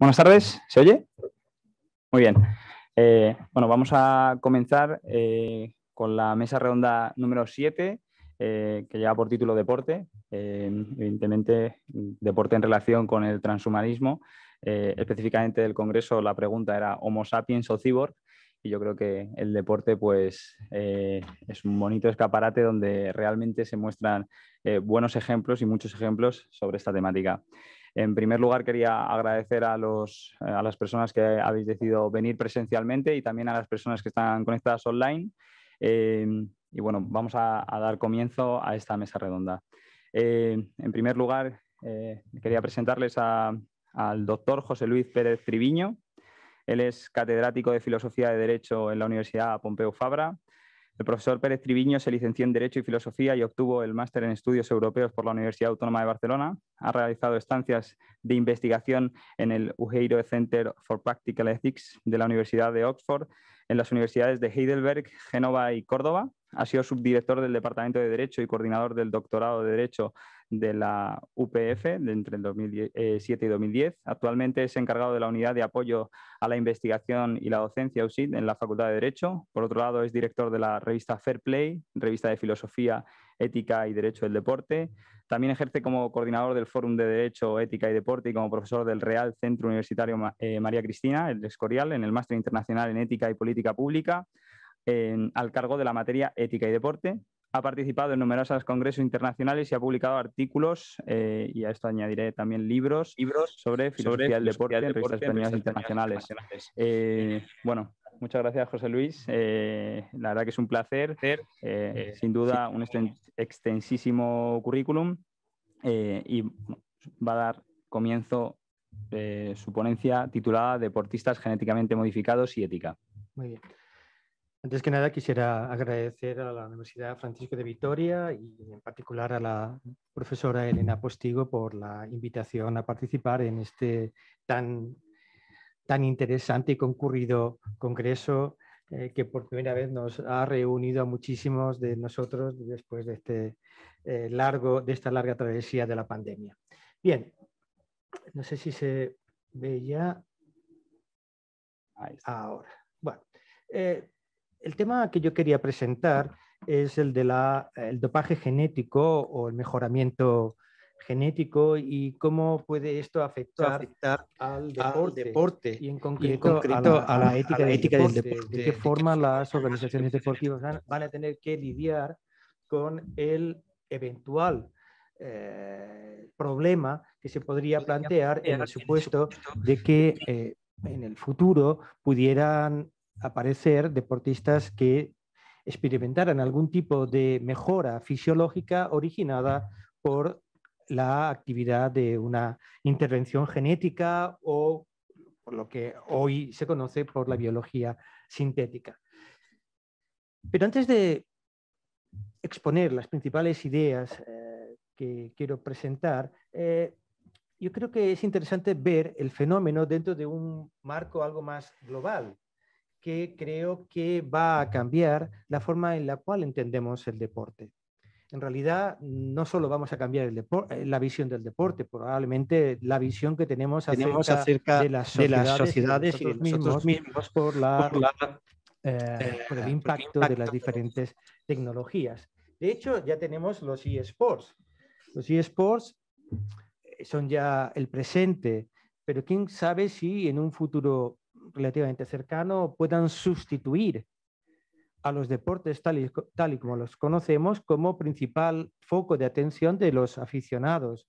Buenas tardes, ¿se oye? Muy bien. Eh, bueno, vamos a comenzar eh, con la mesa redonda número 7, eh, que lleva por título Deporte. evidentemente, deporte en relación con el transhumanismo. específicamente del Congreso, la pregunta era Homo sapiens o cyborg. Y yo creo que el deporte pues, es un bonito escaparate donde realmente se muestran buenos ejemplos y muchos ejemplos sobre esta temática. En primer lugar, quería agradecer a, eh, a las personas que habéis decidido venir presencialmente y también a las personas que están conectadas online. Em, y bueno, vamos a, dar comienzo a esta mesa redonda. Em, en primer lugar, eh, quería presentarles al doctor José Luis Pérez Triviño. Él es catedrático de Filosofía de Derecho en la Universidad Pompeu Fabra el profesor Pérez Triviño se licenció en Derecho y Filosofía y obtuvo el máster en Estudios Europeos por la Universidad Autónoma de Barcelona. Ha realizado estancias de investigación en el Ugeiro Center for Practical Ethics de la Universidad de Oxford, en las universidades de Heidelberg, Génova y Córdoba. Ha sido subdirector del Departamento de Derecho y coordinador del Doctorado de Derecho de la UPF entre el 2007 eh, y 2010. Actualmente es encargado de la unidad de apoyo a la investigación y la docencia UCID en la Facultad de Derecho. Por otro lado, es director de la revista Fair Play, revista de filosofía, ética y derecho del deporte. También ejerce como coordinador del Fórum de Derecho, Ética y Deporte y como profesor del Real Centro Universitario eh, María Cristina, el Escorial, en el Máster Internacional en Ética y Política Pública. al cargo de la materia ética y deporte, ha participado en numerosos congresos internacionales y ha publicado artículos, eh, y a esto añadiré también libros, sobre filosofía del deporte, en e revistas internacionales. Eh, bueno, muchas gracias, José Luis. Eh, la verdad que es un placer. sin duda, un extensísimo currículum. y va a dar comienzo su ponencia titulada Deportistas genéticamente modificados y ética. Muy bien. Antes que nada, quisiera agradecer a la Universidad Francisco de Vitoria y en particular a la profesora Elena Postigo por la invitación a participar en este tan, tan interesante y concurrido congreso eh, que por primera vez nos ha reunido a muchísimos de nosotros después de, este, eh, largo, de esta larga travesía de la pandemia. Bien, no sé si se ve ya ahora. Bueno. Eh, el tema que yo quería presentar es el del dopaje genético o el mejoramiento genético y cómo puede esto afectar, al, deporte, y en concreto, a, la, ética, del, deporte, De qué forma las organizaciones deportivas van, a tener que lidiar con el eventual eh, problema que se podría plantear en el supuesto de que eh, en el futuro pudieran aparecer deportistas que experimentaran algún tipo de mejora fisiológica originada por la actividad de una intervención genética o por lo que hoy se conoce por la biología sintética. Pero antes de exponer las principales ideas eh, que quiero presentar, eh, yo creo que es interesante ver el fenómeno dentro de un marco algo más global, que creo que va a cambiar la forma en la cual entendemos el deporte. En realidad, no solo vamos a cambiar eh, la visión del deporte, probablemente la visión que tenemos, acerca, de las sociedades, y los nosotros, mismos, por, la, eh, eh, el impacto, de las diferentes tecnologías. De hecho, ya tenemos los eSports. Los eSports son ya el presente, pero quién sabe si en un futuro relativamente cercano puedan sustituir a los deportes tal y, como los conocemos como principal foco de atención de los aficionados.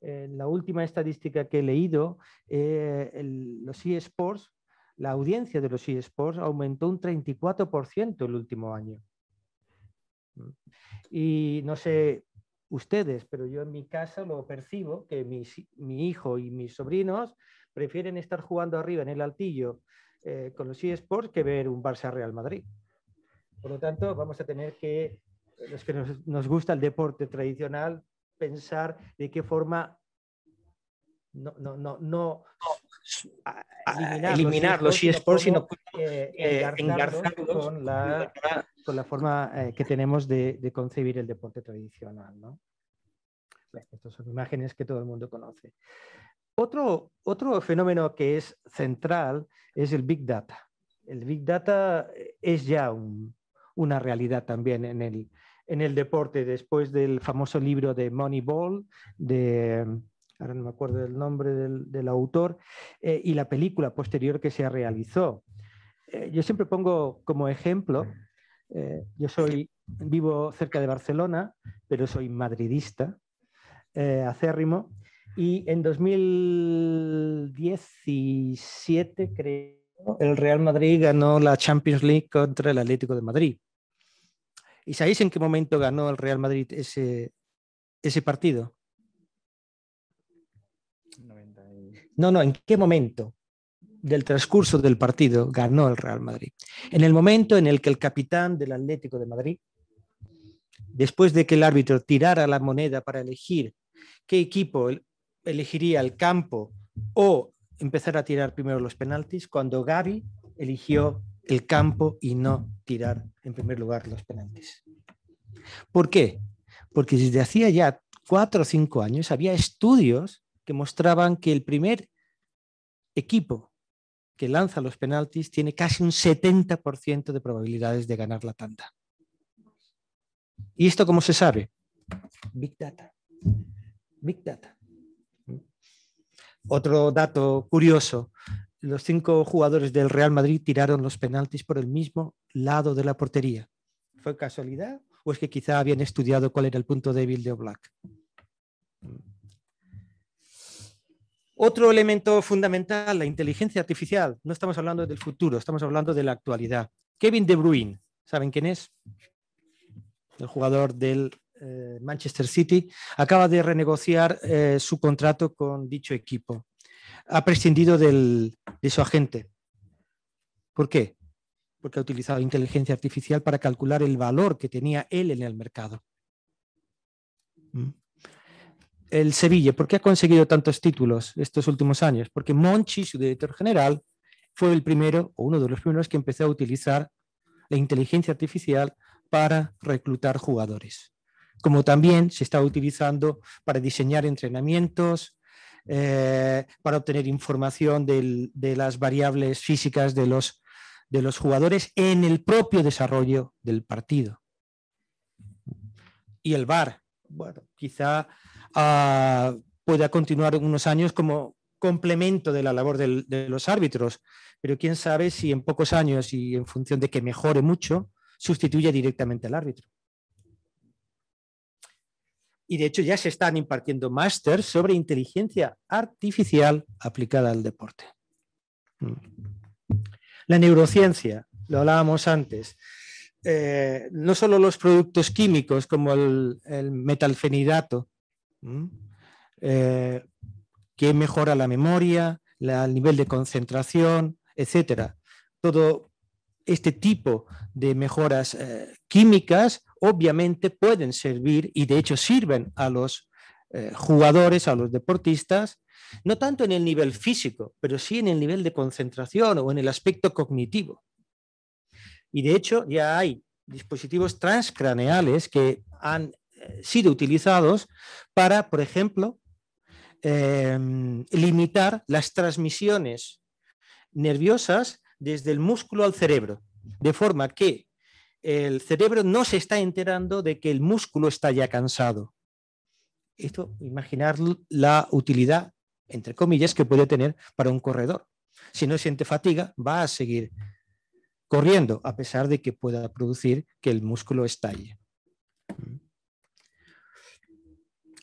la última estadística que he leído, eh, los eSports, la audiencia de los eSports aumentó un 34% el último año. Y no sé ustedes, pero yo en mi casa lo percibo, que mi hijo y mis sobrinos prefieren estar jugando arriba en el altillo eh, con los eSports que ver un Barça Real Madrid. Por lo tanto, vamos a tener que, eh, los que nos, gusta el deporte tradicional, pensar de qué forma no, no, no, no eliminar, los eSports, sino, eh, eh, engarzarlos con la, con la forma que tenemos de, concebir el deporte tradicional. ¿no? estas son imágenes que todo el mundo conoce. Otro, otro fenómeno que es central es el Big Data. El Big Data es ya una realidad también en el, deporte, después del famoso libro de Moneyball, de, mm, ahora no me acuerdo del nombre del, del autor, eh, y la película posterior que se realizó. Eh, yo siempre pongo como ejemplo, eh, yo soy, vivo cerca de Barcelona, pero soy madridista, acérrimo, y en 2017, creo, el Real Madrid ganó la Champions League contra el Atlético de Madrid. ¿Y sabéis en qué momento ganó el Real Madrid ese, ese partido? No, no, ¿en qué momento del transcurso del partido ganó el Real Madrid? En el momento en el que el capitán del Atlético de Madrid, después de que el árbitro tirara la moneda para elegir qué equipo elegiría el campo o empezar a tirar primero los penaltis cuando Gaby eligió el campo y no tirar en primer lugar los penaltis. ¿Por qué? Porque desde hacía ya cuatro o cinco años había estudios que mostraban que el primer equipo que lanza los penaltis tiene casi un 70% de probabilidades de ganar la tanda. ¿Y esto cómo se sabe? Big Data. Big Data. Otro dato curioso, los cinco jugadores del Real Madrid tiraron los penaltis por el mismo lado de la portería. ¿Fue casualidad o es que quizá habían estudiado cuál era el punto débil de Oblak? Otro elemento fundamental, la inteligencia artificial. No estamos hablando del futuro, estamos hablando de la actualidad. Kevin De Bruyne, ¿saben quién es? El jugador del eh, Manchester City, acaba de renegociar eh, su contrato con dicho equipo. Ha prescindido de su agente. ¿Por qué? Porque ha utilizado inteligencia artificial para calcular el valor que tenía él en el mercado. Mm. El Sevilla, ¿por qué ha conseguido tantos títulos estos últimos años? Porque Monchi, su director general, fue el primero o uno de los primeros que empezó a utilizar la inteligencia artificial para reclutar jugadores como también se está utilizando para diseñar entrenamientos, eh, para obtener información de las variables físicas de los, jugadores en el propio desarrollo del partido. Y el VAR, bueno, quizá ah, pueda continuar unos años como complemento de la labor de los árbitros, pero quién sabe si en pocos años y en función de que mejore mucho, sustituye directamente al árbitro y de hecho ya se están impartiendo máster sobre inteligencia artificial aplicada al deporte. Mm. La neurociencia, lo hablábamos antes, eh, no solo los productos químicos como el, metalfenidato, mm, eh, que mejora la memoria, el nivel de concentración, etcétera. Todo este tipo de mejoras eh, químicas obviamente pueden servir y de hecho sirven a los eh, jugadores, a los deportistas, no tanto en el nivel físico, pero sí en el nivel de concentración o en el aspecto cognitivo. Y de hecho ya hay dispositivos transcraneales que han eh, sido utilizados para, por ejemplo, em, limitar las transmisiones nerviosas desde el músculo al cerebro de forma que el cerebro no se está enterando de que el músculo está ya cansado. Esto, imaginar la utilidad, entre comillas, que puede tener para un corredor. Si no siente fatiga, va a seguir corriendo, a pesar de que pueda producir que el músculo estalle.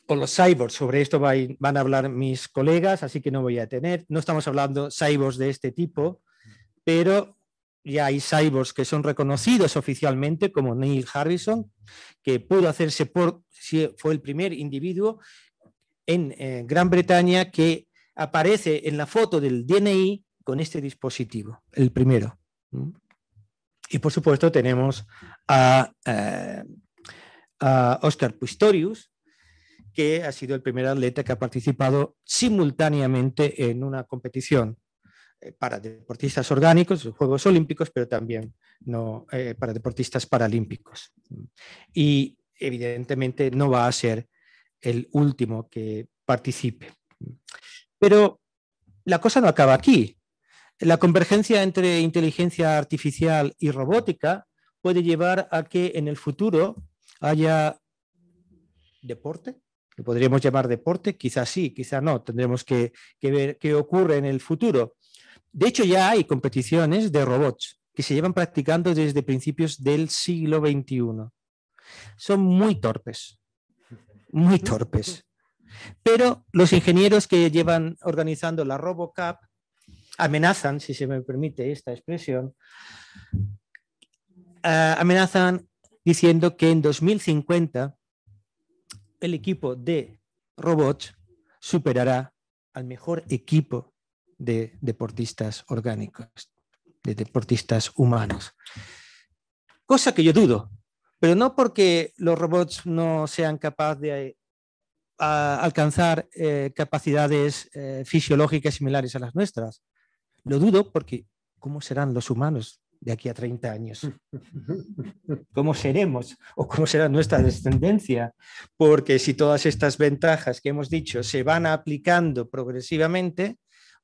O los cyborgs, sobre esto van a hablar mis colegas, así que no voy a tener. No estamos hablando cyborgs de este tipo, pero ya hay cyborgs que son reconocidos oficialmente, como Neil Harrison, que pudo hacerse por, fue el primer individuo en eh, Gran Bretaña que aparece en la foto del DNI con este dispositivo, el primero. Y por supuesto tenemos a, eh, a Oscar Pistorius, que ha sido el primer atleta que ha participado simultáneamente en una competición eh, para deportistas orgánicos, Juegos Olímpicos, pero también no, eh, para deportistas paralímpicos. Y evidentemente no va a ser el último que participe. Pero la cosa no acaba aquí. La convergencia entre inteligencia artificial y robótica puede llevar a que en el futuro haya deporte, que podríamos llamar deporte, quizás sí, quizás no, tendremos que ver qué ocurre en el futuro, de hecho, ya hay competiciones de robots que se llevan practicando desde principios del siglo XXI. Son muy torpes, muy torpes. Pero los ingenieros que llevan organizando la RoboCup amenazan, si se me permite esta expresión, eh, amenazan diciendo que en 2050 el equipo de robots superará al mejor equipo de deportistas orgánicos, de deportistas humanos. Cosa que yo dudo, pero no porque los robots no sean capaces de eh, alcanzar eh, capacidades eh, fisiológicas similares a las nuestras. Lo dudo porque ¿cómo serán los humanos de aquí a 30 años? ¿Cómo seremos o cómo será nuestra descendencia? Porque si todas estas ventajas que hemos dicho se van aplicando progresivamente,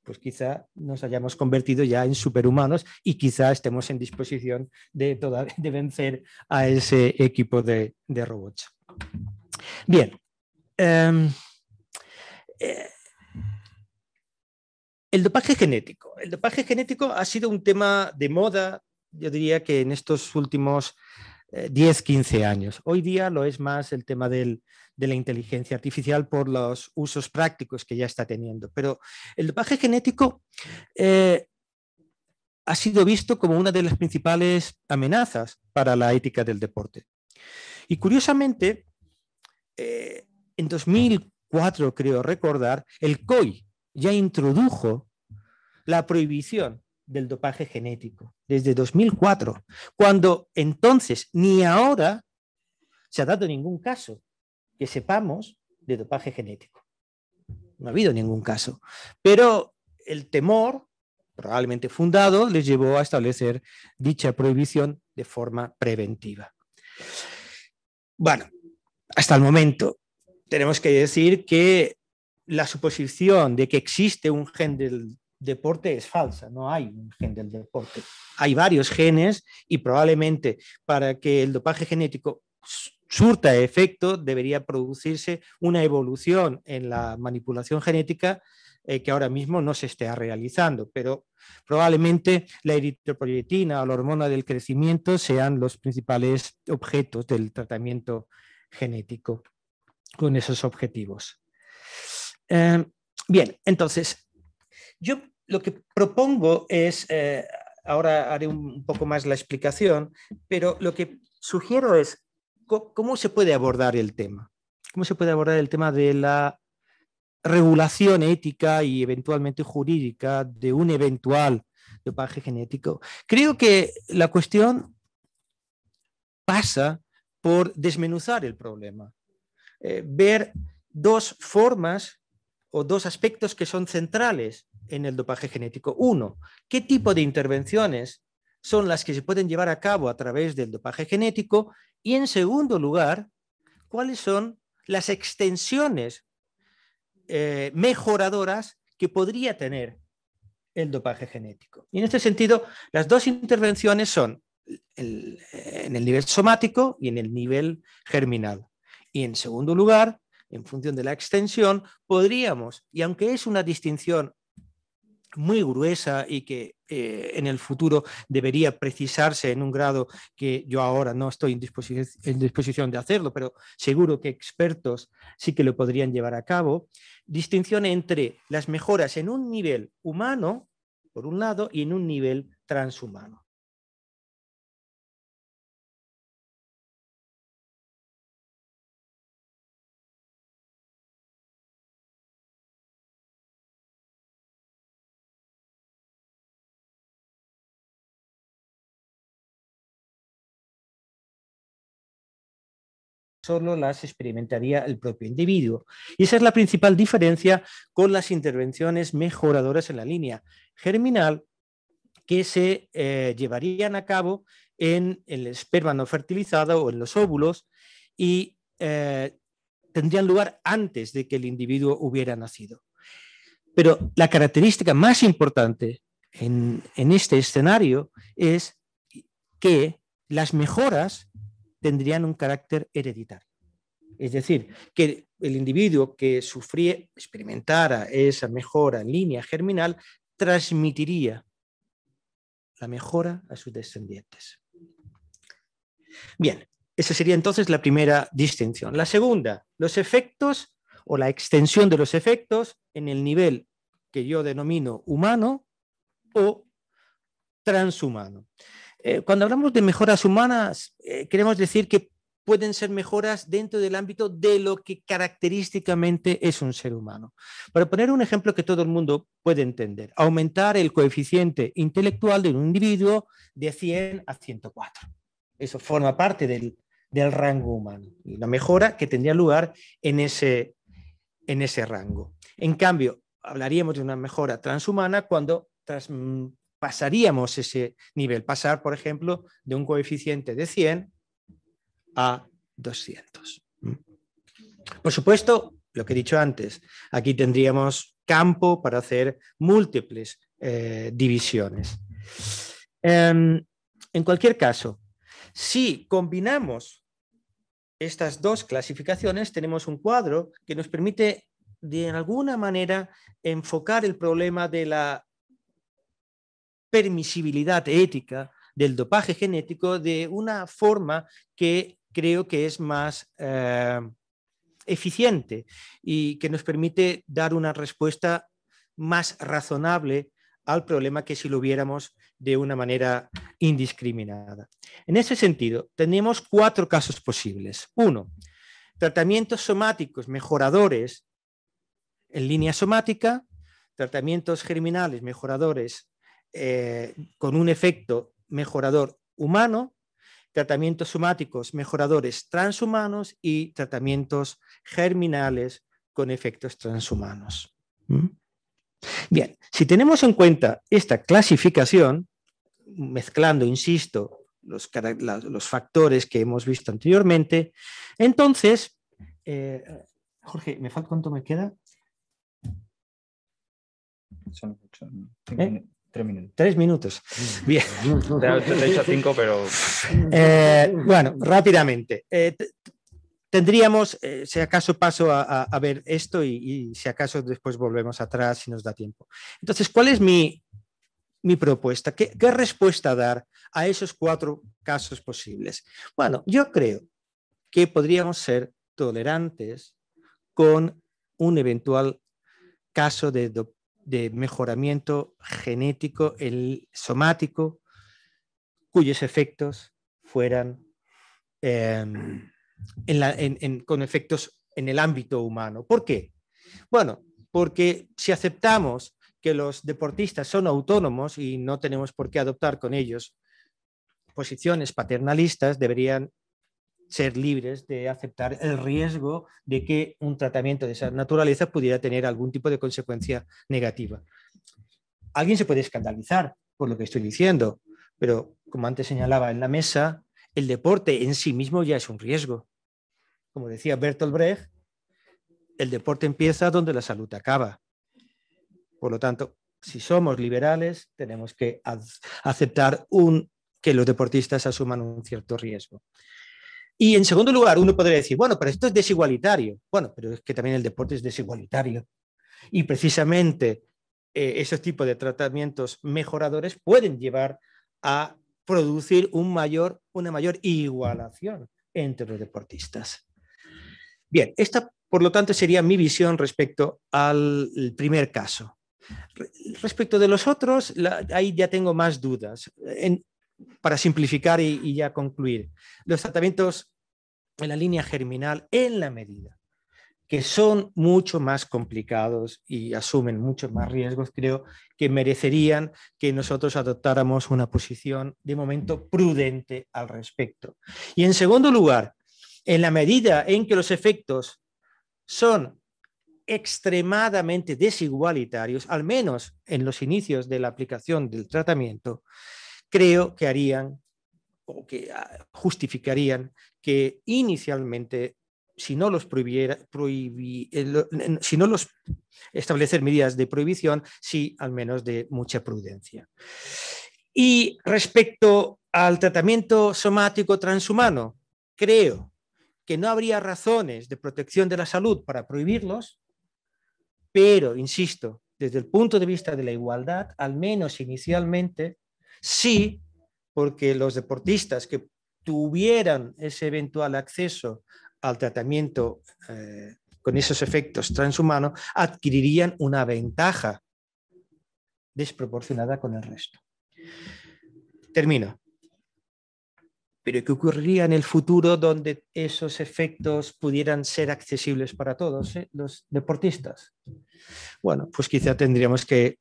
pues quizá nos hayamos convertido ya en superhumanos y quizá estemos en disposición de, vencer a ese equipo de, robots. Bien. Em, eh, el dopaje genético. El dopaje genético ha sido un tema de moda, yo diría que en estos últimos 10, eh, 15 años. Hoy día lo es más el tema de la inteligencia artificial por los usos prácticos que ya está teniendo. Pero el dopaje genético eh, ha sido visto como una de las principales amenazas para la ética del deporte. Y curiosamente, eh, en 2004, creo recordar, el COI ya introdujo la prohibición del dopaje genético, desde 2004, cuando entonces ni ahora se ha dado ningún caso que sepamos de dopaje genético. No ha habido ningún caso. Pero el temor, probablemente fundado, les llevó a establecer dicha prohibición de forma preventiva. Bueno, hasta el momento tenemos que decir que la suposición de que existe un gen del deporte es falsa, no hay un gen del deporte. Hay varios genes y probablemente para que el dopaje genético surta efecto debería producirse una evolución en la manipulación genética eh, que ahora mismo no se está realizando, pero probablemente la eritropoyetina o la hormona del crecimiento sean los principales objetos del tratamiento genético con esos objetivos. Em, bien, entonces, yo lo que propongo es, eh, ahora haré un poco más la explicación, pero lo que sugiero es cómo se puede abordar el tema. ¿Cómo se puede abordar el tema de la regulación ética y eventualmente jurídica de un eventual dopaje genético? Creo que la cuestión pasa por desmenuzar el problema, eh, ver dos formas o dos aspectos que son centrales en el dopaje genético Uno, ¿Qué tipo de intervenciones son las que se pueden llevar a cabo a través del dopaje genético? Y en segundo lugar, ¿cuáles son las extensiones eh, mejoradoras que podría tener el dopaje genético? Y en este sentido, las dos intervenciones son en el nivel somático y en el nivel germinal. Y en segundo lugar, en función de la extensión, podríamos, y aunque es una distinción muy gruesa y que eh, en el futuro debería precisarse en un grado que yo ahora no estoy en, disposición de hacerlo, pero seguro que expertos sí que lo podrían llevar a cabo, distinción entre las mejoras en un nivel humano, por un lado, y en un nivel transhumano. solo las experimentaría el propio individuo. Y esa es la principal diferencia con las intervenciones mejoradoras en la línea germinal que se eh, llevarían a cabo en el esperma no fertilizado o en los óvulos y eh, tendrían lugar antes de que el individuo hubiera nacido. Pero la característica más importante en este escenario es que las mejoras tendrían un carácter hereditario. Es decir, que el individuo que sufría, experimentara esa mejora en línea germinal, transmitiría la mejora a sus descendientes. Bien, esa sería entonces la primera distinción. La segunda, los efectos o la extensión de los efectos en el nivel que yo denomino humano o transhumano. Eh, cuando hablamos de mejoras humanas, eh, queremos decir que pueden ser mejoras dentro del ámbito de lo que característicamente es un ser humano. Para poner un ejemplo que todo el mundo puede entender, aumentar el coeficiente intelectual de un individuo de 100 a 104. Eso forma parte del, del rango humano y la mejora que tendría lugar en ese, en ese rango. En cambio, hablaríamos de una mejora transhumana cuando tras, mm, pasaríamos ese nivel, pasar, por ejemplo, de un coeficiente de 100 a 200. Por supuesto, lo que he dicho antes, aquí tendríamos campo para hacer múltiples eh, divisiones. Em, en cualquier caso, si combinamos estas dos clasificaciones, tenemos un cuadro que nos permite de alguna manera enfocar el problema de la permisibilidad ética del dopaje genético de una forma que creo que es más eh, eficiente y que nos permite dar una respuesta más razonable al problema que si lo viéramos de una manera indiscriminada. En ese sentido, tenemos cuatro casos posibles. Uno, tratamientos somáticos mejoradores en línea somática, tratamientos germinales mejoradores eh, con un efecto mejorador humano, tratamientos somáticos mejoradores transhumanos y tratamientos germinales con efectos transhumanos. ¿Mm? Bien, si tenemos en cuenta esta clasificación, mezclando, insisto, los, factores que hemos visto anteriormente, entonces, eh, Jorge, ¿me falta cuánto me queda? Son, ¿Eh? Tres minutos. Tres minutos. Bien. Te he hecho cinco, pero. Eh, bueno, rápidamente. Eh, tendríamos, eh, si acaso paso a, ver esto y, si acaso después volvemos atrás si nos da tiempo. Entonces, ¿cuál es mi, mi propuesta? ¿Qué, ¿Qué, respuesta dar a esos cuatro casos posibles? Bueno, yo creo que podríamos ser tolerantes con un eventual caso de de mejoramiento genético, el somático, cuyos efectos fueran em, con efectos en el ámbito humano. ¿Por qué? Bueno, porque si aceptamos que los deportistas son autónomos y no tenemos por qué adoptar con ellos posiciones paternalistas, deberían ser libres de aceptar el riesgo de que un tratamiento de esa naturaleza pudiera tener algún tipo de consecuencia negativa. Alguien se puede escandalizar por lo que estoy diciendo, pero como antes señalaba en la mesa, el deporte en sí mismo ya es un riesgo. Como decía Bertolt Brecht, el deporte empieza donde la salud acaba. Por lo tanto, si somos liberales, tenemos que aceptar que los deportistas asuman un cierto riesgo. Y en segundo lugar, uno podría decir, bueno, pero esto es desigualitario. Bueno, pero es que también el deporte es desigualitario. Y precisamente eh, esos tipos de tratamientos mejoradores pueden llevar a producir un mayor, una mayor igualación entre los deportistas. Bien, esta, por lo tanto, sería mi visión respecto al primer caso. Respecto de los otros, ahí ya tengo más dudas. En, para simplificar y, ya concluir, los tratamientos en la línea germinal en la medida que son mucho más complicados y asumen muchos más riesgos, creo que merecerían que nosotros adoptáramos una posición de momento prudente al respecto. Y en segundo lugar, en la medida en que los efectos son extremadamente desigualitarios, al menos en los inicios de la aplicación del tratamiento, creo que harían o que ah, justificarían que inicialmente si no los prohibiera, eh, si no los establecer medidas de prohibición, sí al menos de mucha prudencia. Y respecto al tratamiento somático transhumano, creo que no habría razones de protección de la salud para prohibirlos, pero, insisto, desde el punto de vista de la igualdad, al menos inicialmente, Sí, porque los deportistas que tuvieran ese eventual acceso al tratamiento eh, con esos efectos transhumanos adquirirían una ventaja desproporcionada con el resto. Termino. Pero ¿qué ocurriría en el futuro donde esos efectos pudieran ser accesibles para todos eh, los deportistas? Bueno, pues quizá tendríamos que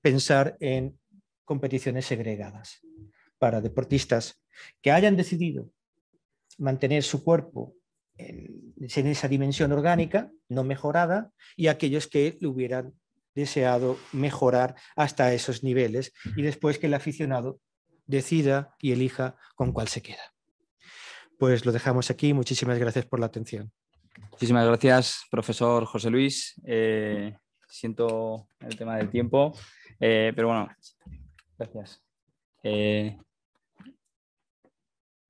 pensar en competiciones segregadas para deportistas que hayan decidido mantener su cuerpo en, esa dimensión orgánica, no mejorada, y aquellos que lo hubieran deseado mejorar hasta esos niveles y después que el aficionado decida y elija con cuál se queda. Pues lo dejamos aquí. Muchísimas gracias por la atención. Muchísimas gracias, profesor José Luis. Eh, siento el tema del tiempo, eh, pero bueno, Gracias. Eh,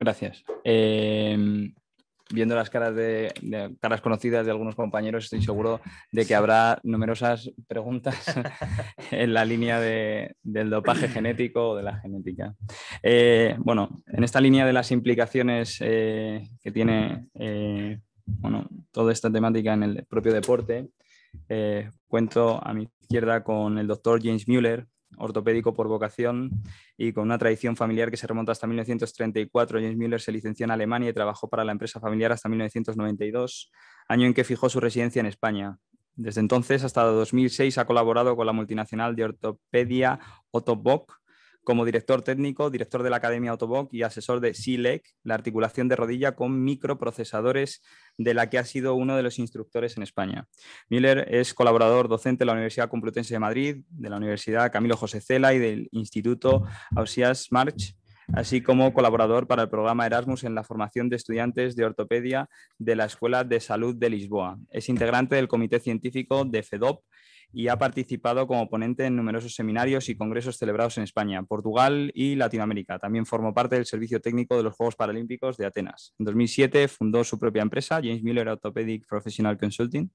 gracias. Eh, viendo las caras de, caras conocidas de algunos compañeros, estoy seguro de que habrá numerosas preguntas en la línea del dopaje genético o de la genética. Eh, bueno, en esta línea de las implicaciones que tiene toda esta temática en el propio deporte, cuento a mi izquierda con el doctor James Mueller, ortopédico por vocación y con una tradición familiar que se remonta hasta 1934. James Müller se licenció en Alemania y trabajó para la empresa familiar hasta 1992, año en que fijó su residencia en España. Desde entonces hasta 2006 ha colaborado con la multinacional de ortopedia Otto Bock como director técnico, director de la Academia Autoboc y asesor de SILEC, la articulación de rodilla con microprocesadores, de la que ha sido uno de los instructores en España. Miller es colaborador docente de la Universidad Complutense de Madrid, de la Universidad Camilo José Cela y del Instituto Ausias March así como colaborador para el programa Erasmus en la formación de estudiantes de ortopedia de la Escuela de Salud de Lisboa. Es integrante del Comité Científico de FEDOP y ha participado como ponente en numerosos seminarios y congresos celebrados en España, Portugal y Latinoamérica. También formó parte del servicio técnico de los Juegos Paralímpicos de Atenas. En 2007 fundó su propia empresa, James Miller Orthopedic Professional Consulting,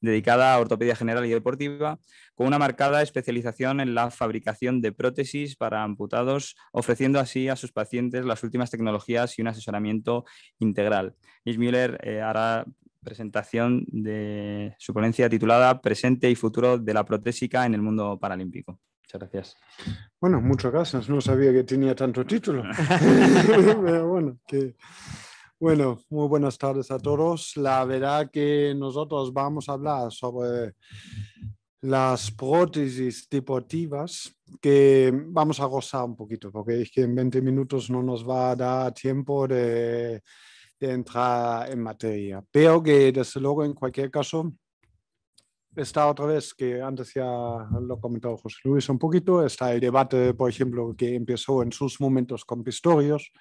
dedicada a ortopedia general y deportiva, con una marcada especialización en la fabricación de prótesis para amputados, ofreciendo así a sus pacientes las últimas tecnologías y un asesoramiento integral. James Miller eh, hará presentación de su ponencia titulada Presente y futuro de la protésica en el mundo paralímpico. Muchas gracias. Bueno, muchas gracias. No sabía que tenía tanto título. bueno, bueno, muy buenas tardes a todos. La verdad que nosotros vamos a hablar sobre las prótesis deportivas que vamos a gozar un poquito, porque es que en 20 minutos no nos va a dar tiempo de entrar en materia. Veo que desde luego en cualquier caso está otra vez, que antes ya lo comentó José Luis un poquito, está el debate, por ejemplo, que empezó en sus momentos con Pistorios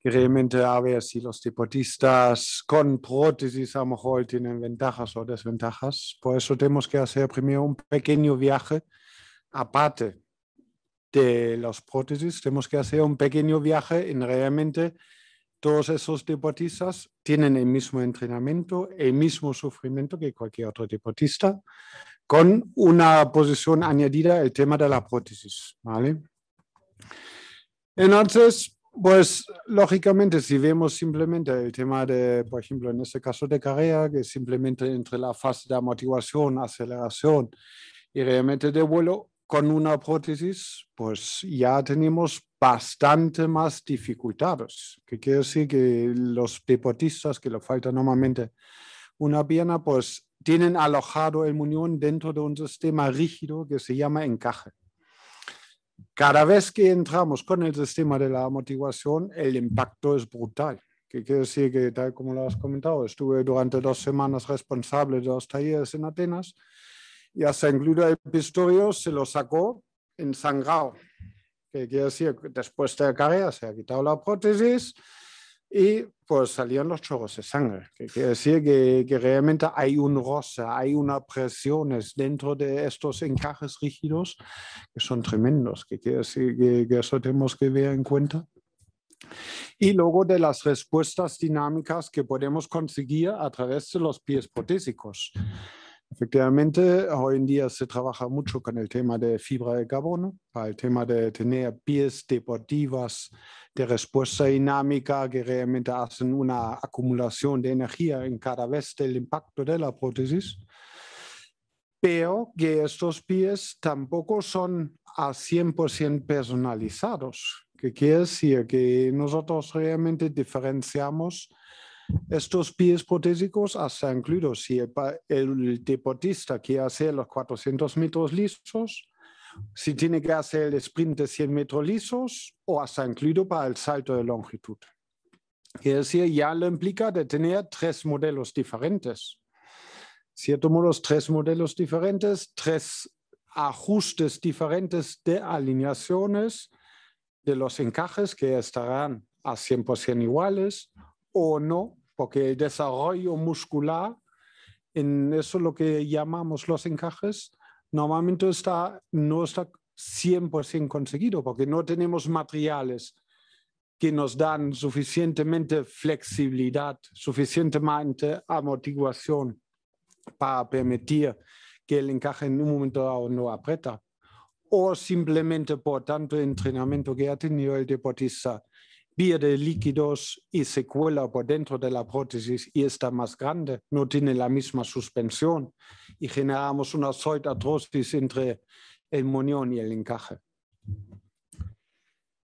que realmente a ver si los deportistas con prótesis a lo mejor tienen ventajas o desventajas. Por eso tenemos que hacer primero un pequeño viaje aparte de las prótesis, tenemos que hacer un pequeño viaje en realmente todos esos deportistas tienen el mismo entrenamiento, el mismo sufrimiento que cualquier otro deportista, con una posición añadida el tema de la prótesis, ¿vale? Entonces, pues lógicamente, si vemos simplemente el tema de, por ejemplo, en este caso de carrera, que simplemente entre la fase de motivación, aceleración y realmente de vuelo, con una prótesis, pues ya tenemos bastante más dificultados, que quiere decir que los deportistas que le falta normalmente una pierna, pues tienen alojado el muñón dentro de un sistema rígido que se llama encaje. Cada vez que entramos con el sistema de la motivación, el impacto es brutal. Que quiere decir que, tal como lo has comentado, estuve durante dos semanas responsable de los talleres en Atenas y hasta incluido el pistorio se lo sacó ensangrado que quiere decir, después de la carrera se ha quitado la prótesis y pues salían los chorros de sangre, que quiere decir que, que realmente hay un rosa hay unas presiones dentro de estos encajes rígidos que son tremendos, que quiere decir que, eso tenemos que ver en cuenta. Y luego de las respuestas dinámicas que podemos conseguir a través de los pies protésicos. Efectivamente, hoy en día se trabaja mucho con el tema de fibra de carbono, el tema de tener pies deportivas de respuesta dinámica que realmente hacen una acumulación de energía en cada vez del impacto de la prótesis, pero que estos pies tampoco son a 100% personalizados, que quiere decir que nosotros realmente diferenciamos estos pies protésicos hasta incluido si el, deportista quiere hacer los 400 metros lisos, si tiene que hacer el sprint de 100 metros lisos o hasta incluido para el salto de longitud. Es decir, ya lo implica de tener tres modelos diferentes. Cierto modo, tres modelos diferentes, tres ajustes diferentes de alineaciones de los encajes que estarán a 100% iguales o no, porque el desarrollo muscular, en eso lo que llamamos los encajes, normalmente está, no está 100% conseguido, porque no tenemos materiales que nos dan suficientemente flexibilidad, suficientemente amortiguación para permitir que el encaje en un momento dado no aprieta. O simplemente por tanto entrenamiento que ha tenido el deportista Viene líquidos y se cuela por dentro de la prótesis y está más grande, no tiene la misma suspensión y generamos una pseudoartrosis entre el muñón y el encaje.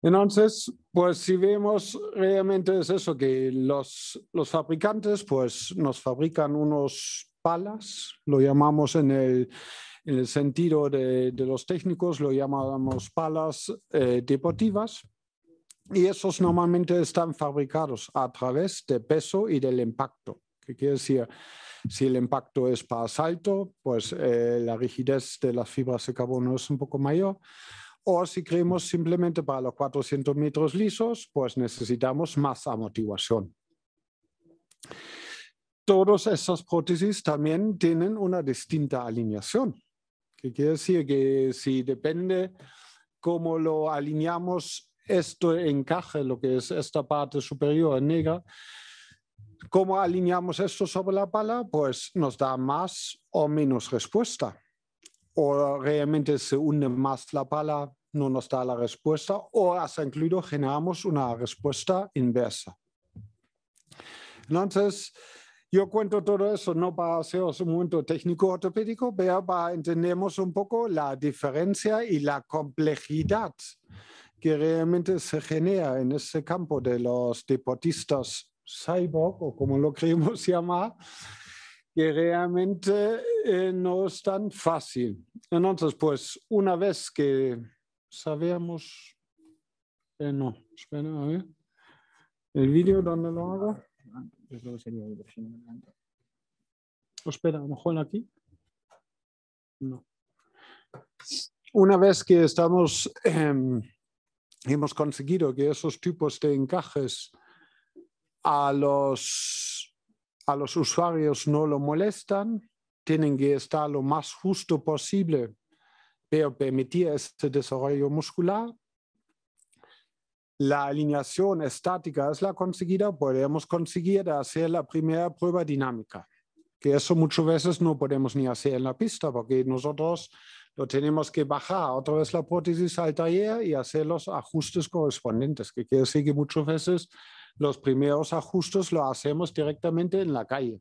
Entonces, pues si vemos realmente es eso, que los, fabricantes pues nos fabrican unos palas, lo llamamos en el, sentido de, los técnicos, lo llamamos palas eh, deportivas, y esos normalmente están fabricados a través de peso y del impacto. ¿Qué quiere decir? Si el impacto es para salto, pues eh, la rigidez de las fibras de carbono es un poco mayor. O si creemos simplemente para los 400 metros lisos, pues necesitamos más amortiguación. Todas estas prótesis también tienen una distinta alineación. ¿Qué quiere decir? Que si depende cómo lo alineamos esto encaje, lo que es esta parte superior negra. ¿Cómo alineamos esto sobre la pala? Pues nos da más o menos respuesta. O realmente se une más la pala, no nos da la respuesta. O hasta incluido generamos una respuesta inversa. Entonces, yo cuento todo eso no para haceros un momento técnico ortopédico, pero para entendemos un poco la diferencia y la complejidad que realmente se genera en ese campo de los deportistas cyborg o como lo queremos llamar, que realmente eh, no es tan fácil. Entonces, pues una vez que sabemos, eh, no, espera, a ver, el vídeo, ¿dónde lo hago? Espera, a lo mejor aquí. No. Una vez que estamos... Em, hemos conseguido que esos tipos de encajes a los, a los usuarios no lo molestan, tienen que estar lo más justo posible, pero permitir este desarrollo muscular. La alineación estática es la conseguida, podemos conseguir hacer la primera prueba dinámica, que eso muchas veces no podemos ni hacer en la pista, porque nosotros lo tenemos que bajar otra vez la prótesis al taller y hacer los ajustes correspondientes, que quiere decir que muchas veces los primeros ajustes lo hacemos directamente en la calle.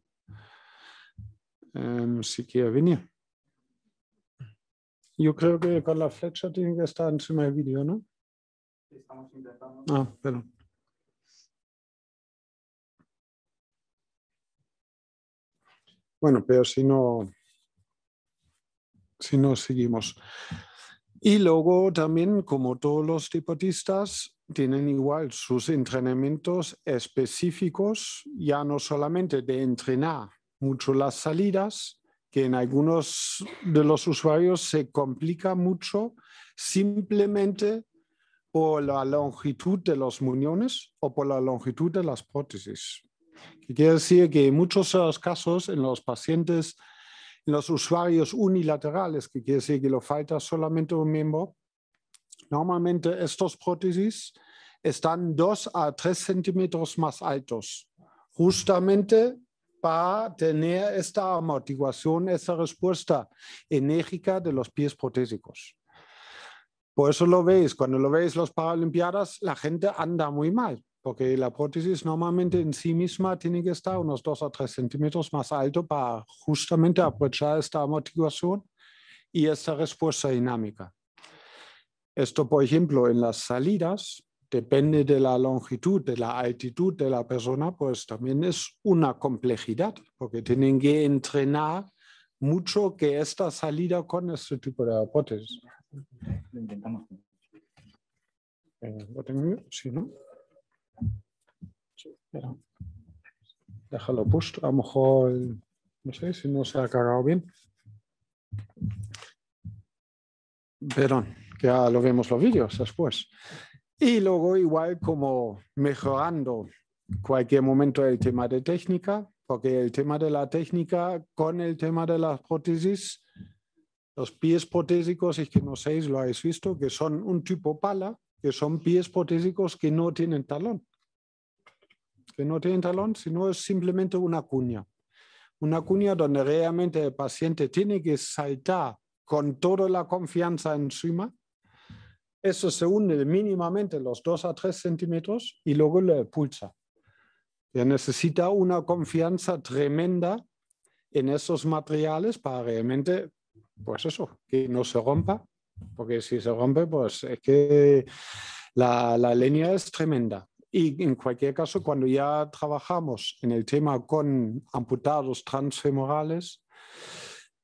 Em, si quiere venir. Yo creo que con la flecha tiene que estar encima del vídeo, ¿no? Estamos intentando. Ah, perdón. Bueno, pero si no si no seguimos. Y luego también, como todos los deportistas, tienen igual sus entrenamientos específicos, ya no solamente de entrenar mucho las salidas, que en algunos de los usuarios se complica mucho simplemente por la longitud de los muñones o por la longitud de las prótesis. Que quiere decir que en muchos casos en los pacientes los usuarios unilaterales, que quiere decir que lo falta solamente un miembro, normalmente estos prótesis están 2 a 3 centímetros más altos, justamente para tener esta amortiguación, esta respuesta enérgica de los pies protésicos. Por eso lo veis, cuando lo veis los Paralimpiadas, la gente anda muy mal, porque la prótesis normalmente en sí misma tiene que estar unos 2 o 3 centímetros más alto para justamente aprovechar esta amortiguación y esta respuesta dinámica. Esto, por ejemplo, en las salidas, depende de la longitud, de la altitud de la persona, pues también es una complejidad, porque tienen que entrenar mucho que esta salida con este tipo de prótesis. Lo intentamos. Eh, ¿Lo tengo? Sí, ¿no? pero Déjalo puesto A lo mejor, no sé si no se ha cagado bien. pero ya lo vemos los vídeos después. Y luego igual como mejorando cualquier momento el tema de técnica, porque el tema de la técnica con el tema de las prótesis, los pies protésicos, es que no sé si lo habéis visto, que son un tipo pala, que son pies protésicos que no tienen talón no tiene talón sino es simplemente una cuña. Una cuña donde realmente el paciente tiene que saltar con toda la confianza encima. Eso se une mínimamente los dos a 3 centímetros y luego le pulsa. necesita una confianza tremenda en esos materiales para realmente, pues eso, que no se rompa, porque si se rompe, pues es que la, la línea es tremenda. Y en cualquier caso, cuando ya trabajamos en el tema con amputados transfemorales,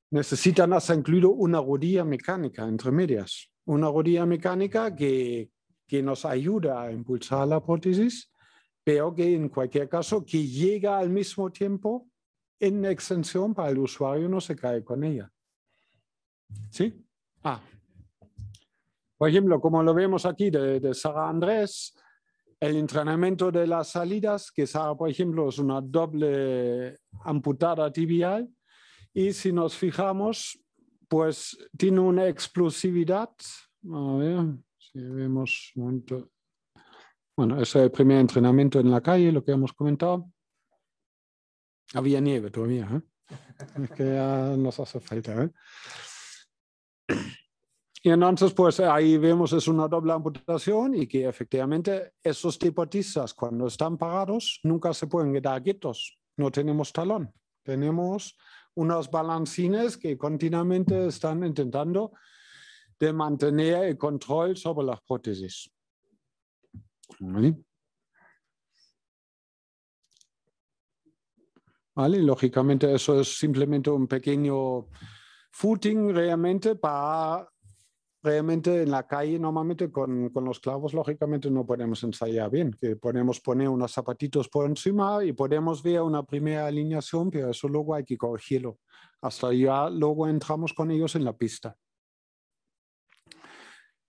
necesitan hasta incluido una rodilla mecánica entre medias. Una rodilla mecánica que, que nos ayuda a impulsar la prótesis, pero que en cualquier caso que llega al mismo tiempo en extensión para el usuario no se cae con ella. ¿Sí? Ah. Por ejemplo, como lo vemos aquí de Sara Andrés, el entrenamiento de las salidas, que por ejemplo, es una doble amputada tibial. Y si nos fijamos, pues tiene una explosividad. A ver, si vemos. Bueno, ese es el primer entrenamiento en la calle, lo que hemos comentado. Había nieve todavía, ¿eh? es que ya nos hace falta. ¿eh? Y entonces, pues ahí vemos es una doble amputación y que efectivamente esos tipotistas cuando están parados nunca se pueden quedar quietos. No tenemos talón. Tenemos unos balancines que continuamente están intentando de mantener el control sobre las prótesis. ¿Vale? ¿Vale? Lógicamente eso es simplemente un pequeño footing realmente para realmente en la calle normalmente con, los clavos lógicamente no podemos ensayar bien, que podemos poner unos zapatitos por encima y podemos ver una primera alineación, pero eso luego hay que corregirlo. Hasta ya luego entramos con ellos en la pista.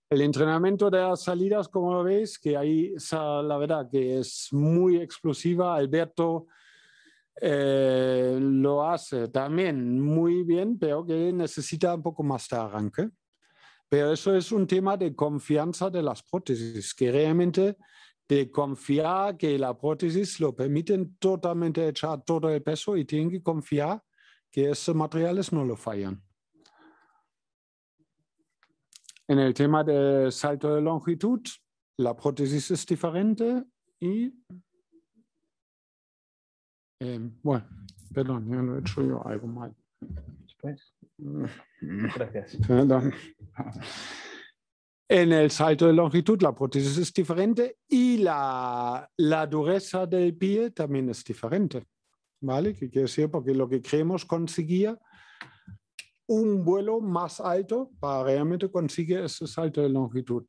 El entrenamiento de las salidas, como veis, que ahí la verdad que es muy explosiva. Alberto eh, lo hace también muy bien, pero que necesita un poco más de arranque. Pero eso es un tema de confianza de las prótesis, que realmente de confiar que la prótesis lo permiten totalmente echar todo el peso y tienen que confiar que esos materiales no lo fallan. En el tema del salto de longitud, la prótesis es diferente y... Eh, bueno, perdón, ya lo he hecho yo algo mal. Gracias. En el salto de longitud la prótesis es diferente y la, la dureza del pie también es diferente. ¿Vale? ¿Qué quiere decir? Porque lo que creemos conseguía un vuelo más alto para realmente conseguir ese salto de longitud.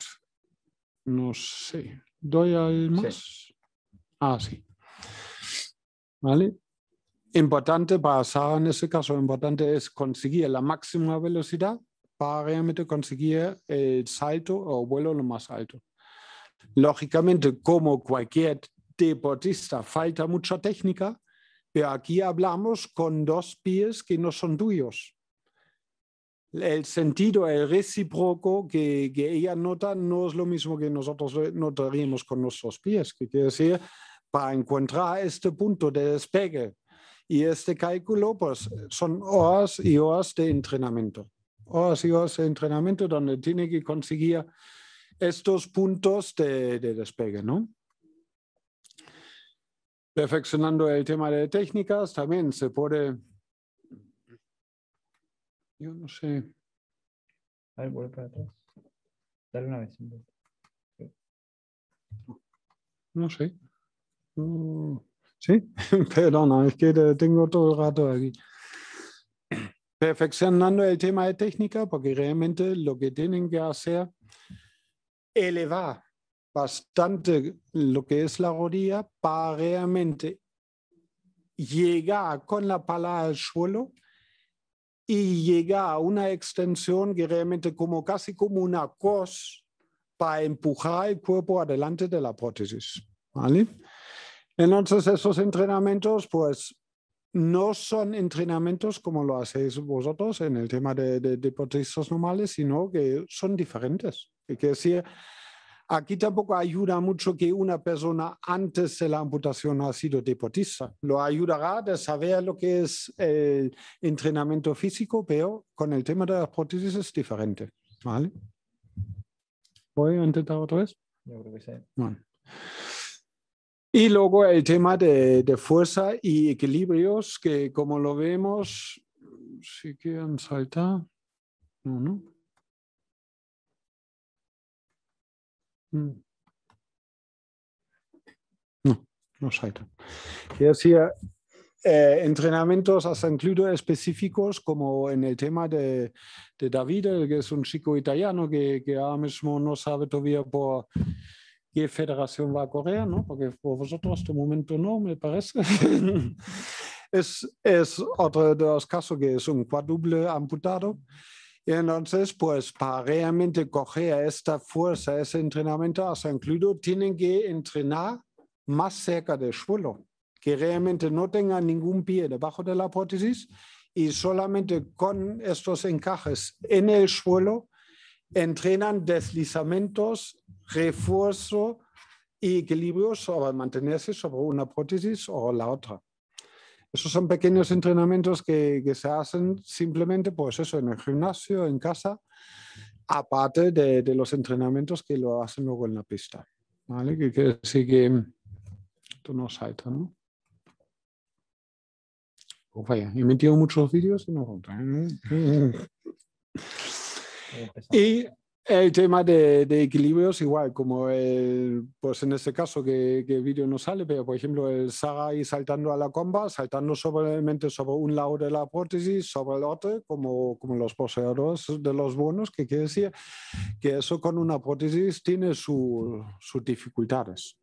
No sé. ¿Doy al más? Ah, sí. ¿Vale? Importante para Sara en ese caso, importante es conseguir la máxima velocidad para realmente conseguir el salto o vuelo lo más alto. Lógicamente, como cualquier deportista, falta mucha técnica, pero aquí hablamos con dos pies que no son tuyos. El sentido, el recíproco que, que ella nota no es lo mismo que nosotros notaríamos con nuestros pies, que quiere decir, para encontrar este punto de despegue y este cálculo, pues son horas y horas de entrenamiento. Horas y horas de entrenamiento donde tiene que conseguir estos puntos de, despegue, ¿no? Perfeccionando el tema de técnicas, también se puede... Yo no sé. A ver, vuelve para atrás. Dale una vez. No sé. Sí, perdona, es que tengo todo el rato aquí. Perfeccionando el tema de técnica, porque realmente lo que tienen que hacer, elevar bastante lo que es la rodilla para realmente llegar con la pala al suelo y llegar a una extensión que realmente como casi como una cos para empujar el cuerpo adelante de la prótesis. ¿vale? Entonces, esos entrenamientos, pues, no son entrenamientos como lo hacéis vosotros en el tema de, de deportistas normales, sino que son diferentes. Es decir, aquí tampoco ayuda mucho que una persona antes de la amputación ha sido deportista. Lo ayudará de saber lo que es el entrenamiento físico, pero con el tema de las prótesis es diferente. ¿Vale? Voy a intentar otra vez. Yo creo que sí. Bueno. Y luego el tema de, de fuerza y equilibrios, que como lo vemos, si quieren saltar, no, no. Mm. No, no salta. Y hacía eh, entrenamientos hasta incluido específicos, como en el tema de, de David, que es un chico italiano que, que ahora mismo no sabe todavía por qué federación va a correr, ¿no? porque por vosotros este momento no, me parece. es, otro de los casos que es un cuádruple amputado. Y entonces, pues para realmente coger esta fuerza, ese entrenamiento hasta incluido, tienen que entrenar más cerca del suelo, que realmente no tengan ningún pie debajo de la prótesis y solamente con estos encajes en el suelo entrenan deslizamientos, refuerzo y equilibrio sobre mantenerse sobre una prótesis o la otra. Esos son pequeños entrenamientos que, que se hacen simplemente pues eso, en el gimnasio, en casa, aparte de, de los entrenamientos que lo hacen luego en la pista. ¿Vale? Que quiere que tú no salta, ¿no? Pues vaya, he metido muchos vídeos y no. ¿eh? Y el tema de, de, equilibrios, igual, como el, pues en este caso que, el vídeo no sale, pero por ejemplo el Saga ahí saltando a la comba, saltando sobremente sobre un lado de la prótesis, sobre el otro, como, como los poseedores de los bonos, que quiere decir que eso con una prótesis tiene sus dificultades.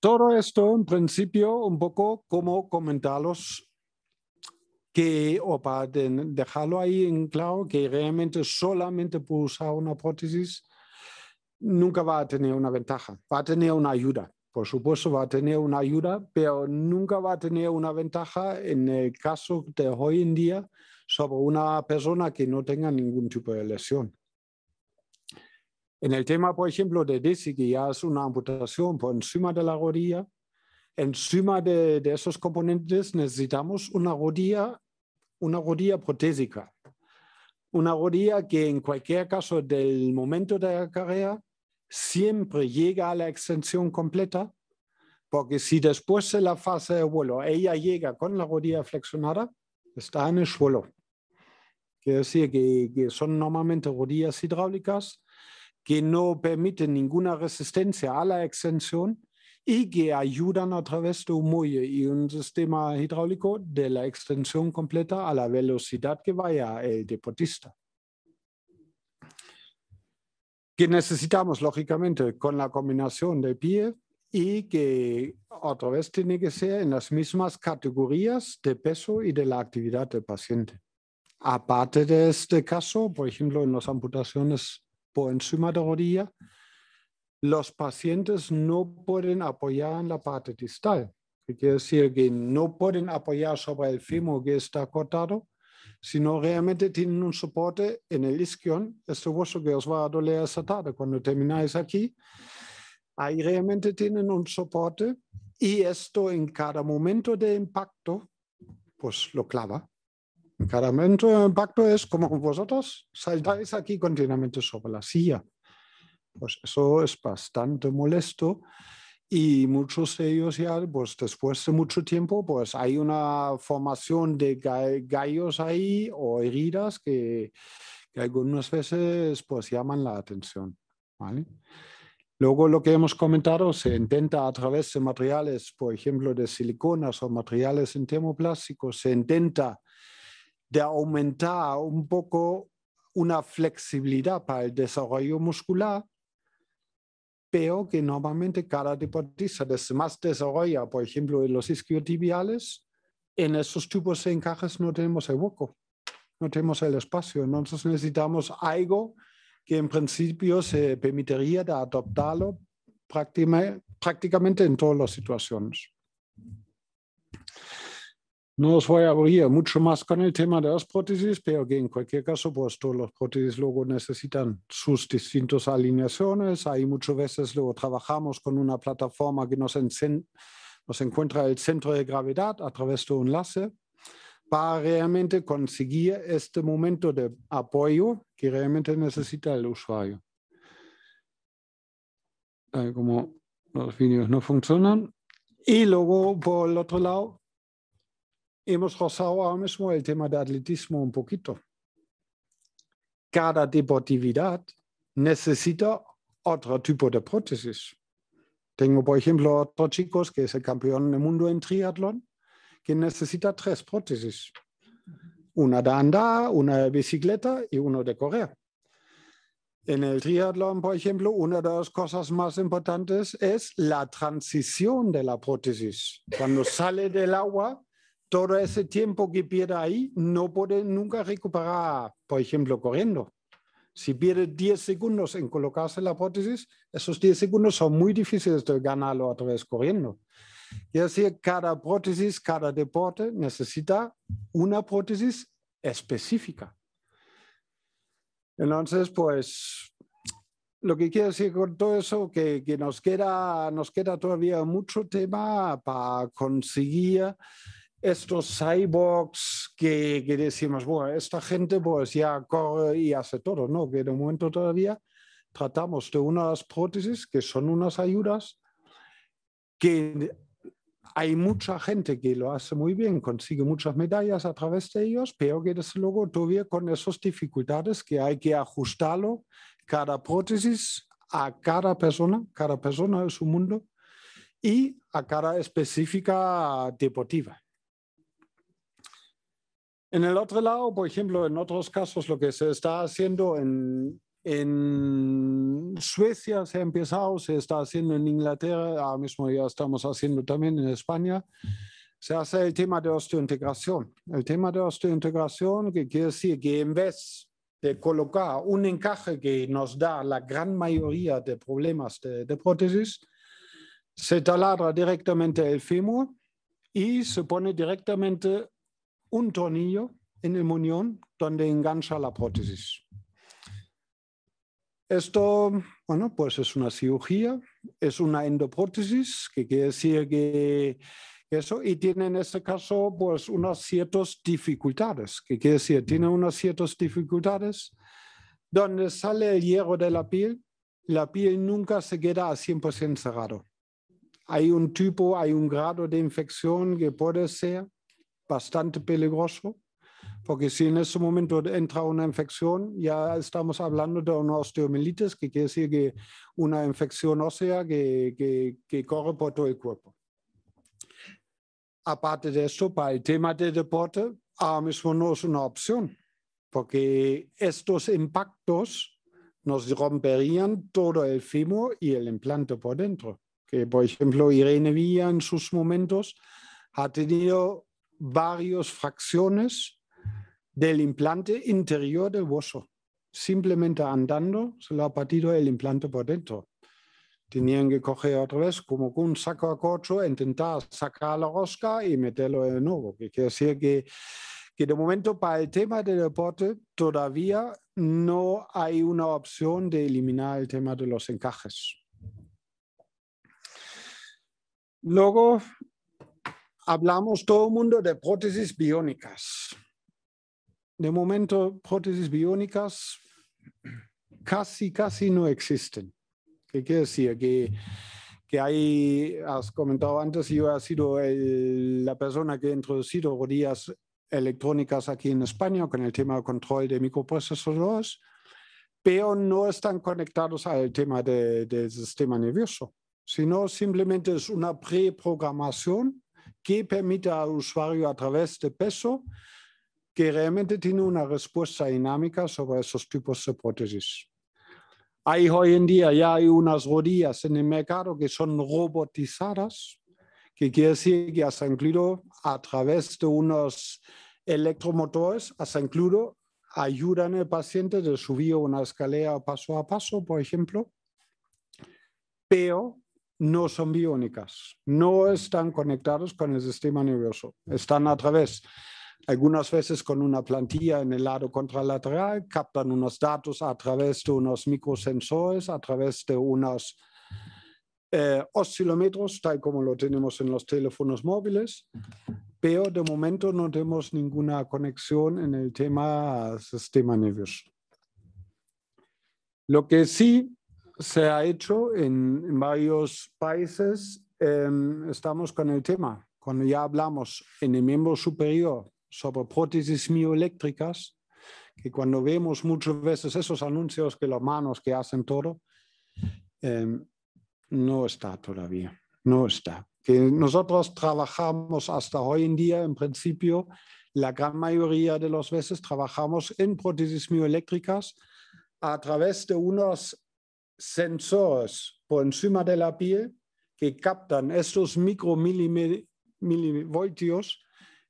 Todo esto, en principio, un poco como comentarlos que, o para dejarlo ahí en claro, que realmente solamente por usar una prótesis nunca va a tener una ventaja, va a tener una ayuda. Por supuesto, va a tener una ayuda, pero nunca va a tener una ventaja en el caso de hoy en día sobre una persona que no tenga ningún tipo de lesión. En el tema, por ejemplo, de DESI, que ya es una amputación por encima de la rodilla, encima de, de esos componentes necesitamos una rodilla una rodilla protésica. Una rodilla que en cualquier caso del momento de la carrera siempre llega a la extensión completa, porque si después de la fase de vuelo ella llega con la rodilla flexionada, está en el suelo. Quiere decir que, que son normalmente rodillas hidráulicas que no permiten ninguna resistencia a la extensión y que ayudan a través de un muelle y un sistema hidráulico de la extensión completa a la velocidad que vaya el deportista que necesitamos, lógicamente, con la combinación de pie y que otra vez tiene que ser en las mismas categorías de peso y de la actividad del paciente. Aparte de este caso, por ejemplo, en las amputaciones por encima de rodilla, los pacientes no pueden apoyar en la parte distal, que quiere decir que no pueden apoyar sobre el fimo que está cortado, sino realmente tienen un soporte en el isquion, este hueso que os va a doler esta tarde cuando termináis aquí. Ahí realmente tienen un soporte y esto en cada momento de impacto, pues lo clava. En cada momento de impacto es como vosotros saltáis aquí continuamente sobre la silla pues eso es bastante molesto y muchos de ellos ya, pues después de mucho tiempo, pues hay una formación de gallos ahí o heridas que, que algunas veces pues llaman la atención. ¿vale? Luego lo que hemos comentado se intenta a través de materiales, por ejemplo, de siliconas o materiales en termoplásticos, se intenta de aumentar un poco una flexibilidad para el desarrollo muscular Veo que normalmente cada deportista más desarrolla, por ejemplo, en los isquiotibiales, en esos tipos de encajes no tenemos el hueco, no tenemos el espacio. Entonces necesitamos algo que en principio se permitiría de adoptarlo prácticamente en todas las situaciones. No os voy a abrir mucho más con el tema de las prótesis, pero que en cualquier caso, pues todos los prótesis luego necesitan sus distintas alineaciones. Ahí muchas veces luego trabajamos con una plataforma que nos, nos encuentra el centro de gravedad a través de un enlace para realmente conseguir este momento de apoyo que realmente necesita el usuario. como los vídeos no funcionan. Y luego, por el otro lado, hemos rozado ahora mismo el tema de atletismo un poquito. Cada deportividad necesita otro tipo de prótesis. Tengo, por ejemplo, otro chico que es el campeón del mundo en triatlón, que necesita tres prótesis. Una de andar, una de bicicleta y uno de correr. En el triatlón, por ejemplo, una de las cosas más importantes es la transición de la prótesis. Cuando sale del agua, todo ese tiempo que pierde ahí no puede nunca recuperar, por ejemplo, corriendo. Si pierde 10 segundos en colocarse la prótesis, esos 10 segundos son muy difíciles de ganarlo otra vez corriendo. Y decir, cada prótesis, cada deporte necesita una prótesis específica. Entonces, pues lo que quiero decir con todo eso, que, que nos, queda, nos queda todavía mucho tema para conseguir estos cyborgs que, decimos, bueno, esta gente pues ya corre y hace todo, ¿no? Que de momento todavía tratamos de unas prótesis que son unas ayudas que hay mucha gente que lo hace muy bien, consigue muchas medallas a través de ellos, pero que desde luego todavía con esas dificultades que hay que ajustarlo, cada prótesis a cada persona, cada persona es su mundo y a cada específica deportiva. En el otro lado, por ejemplo, en otros casos, lo que se está haciendo en, Suecia se ha empezado, se está haciendo en Inglaterra, ahora mismo ya estamos haciendo también en España, se hace el tema de osteointegración. El tema de osteointegración, que quiere decir que en vez de colocar un encaje que nos da la gran mayoría de problemas de, de prótesis, se taladra directamente el fémur y se pone directamente un tornillo en el muñón donde engancha la prótesis. Esto, bueno, pues es una cirugía, es una endoprótesis, que quiere decir que eso, y tiene en este caso, pues, unas ciertas dificultades, que quiere decir, tiene mm. unas ciertas dificultades donde sale el hierro de la piel, la piel nunca se queda a 100% cerrado. Hay un tipo, hay un grado de infección que puede ser, bastante peligroso, porque si en ese momento entra una infección, ya estamos hablando de una osteomelitis, que quiere decir que una infección ósea que, que, que corre por todo el cuerpo. Aparte de esto, para el tema de deporte, ahora mismo no es una opción, porque estos impactos nos romperían todo el fémur y el implante por dentro. Que, por ejemplo, Irene Villa en sus momentos ha tenido varias fracciones del implante interior del hueso. Simplemente andando se lo ha partido el implante por dentro. Tenían que coger otra vez como con un saco a corcho, intentar sacar la rosca y meterlo de nuevo. Que quiere decir que, que de momento para el tema del deporte todavía no hay una opción de eliminar el tema de los encajes. Luego, hablamos todo el mundo de prótesis biónicas. De momento, prótesis biónicas casi, casi no existen. ¿Qué quiere decir? Que, que ahí, has comentado antes, yo he sido la persona que ha introducido rodillas electrónicas aquí en España con el tema de control de microprocesadores, pero no están conectados al tema del sistema nervioso, sino simplemente es una preprogramación que permite al usuario a través de peso que realmente tiene una respuesta dinámica sobre esos tipos de prótesis. Hay hoy en día ya hay unas rodillas en el mercado que son robotizadas, que quiere decir que hasta incluido a través de unos electromotores, hasta incluido ayudan al paciente de subir una escalera paso a paso, por ejemplo, pero no son biónicas, no están conectados con el sistema nervioso, están a través algunas veces con una plantilla en el lado contralateral, captan unos datos a través de unos microsensores, a través de unos eh, oscilómetros, tal como lo tenemos en los teléfonos móviles, pero de momento no tenemos ninguna conexión en el tema sistema nervioso. Lo que sí se ha hecho en, varios países. Em, estamos con el tema. Cuando ya hablamos en el miembro superior sobre prótesis mioeléctricas, que cuando vemos muchas veces esos anuncios que las manos que hacen todo, em, no está todavía, no está. Que nosotros trabajamos hasta hoy en día, en principio, la gran mayoría de las veces trabajamos en prótesis mioeléctricas a través de unos sensores por encima de la piel que captan estos micromilivoltios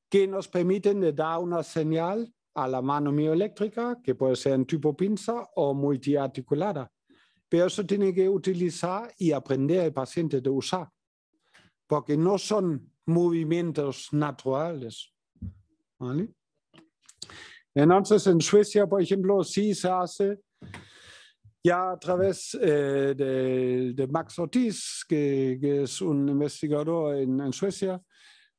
que nos permiten dar una señal a la mano mioeléctrica, que puede ser en tipo pinza o multiarticulada. Pero eso tiene que utilizar y aprender el paciente de usar, porque no son movimientos naturales. ¿Vale? Entonces, en Suecia, por ejemplo, sí se hace ya a través eh, de, Max Ortiz, que, es un investigador en, en, Suecia,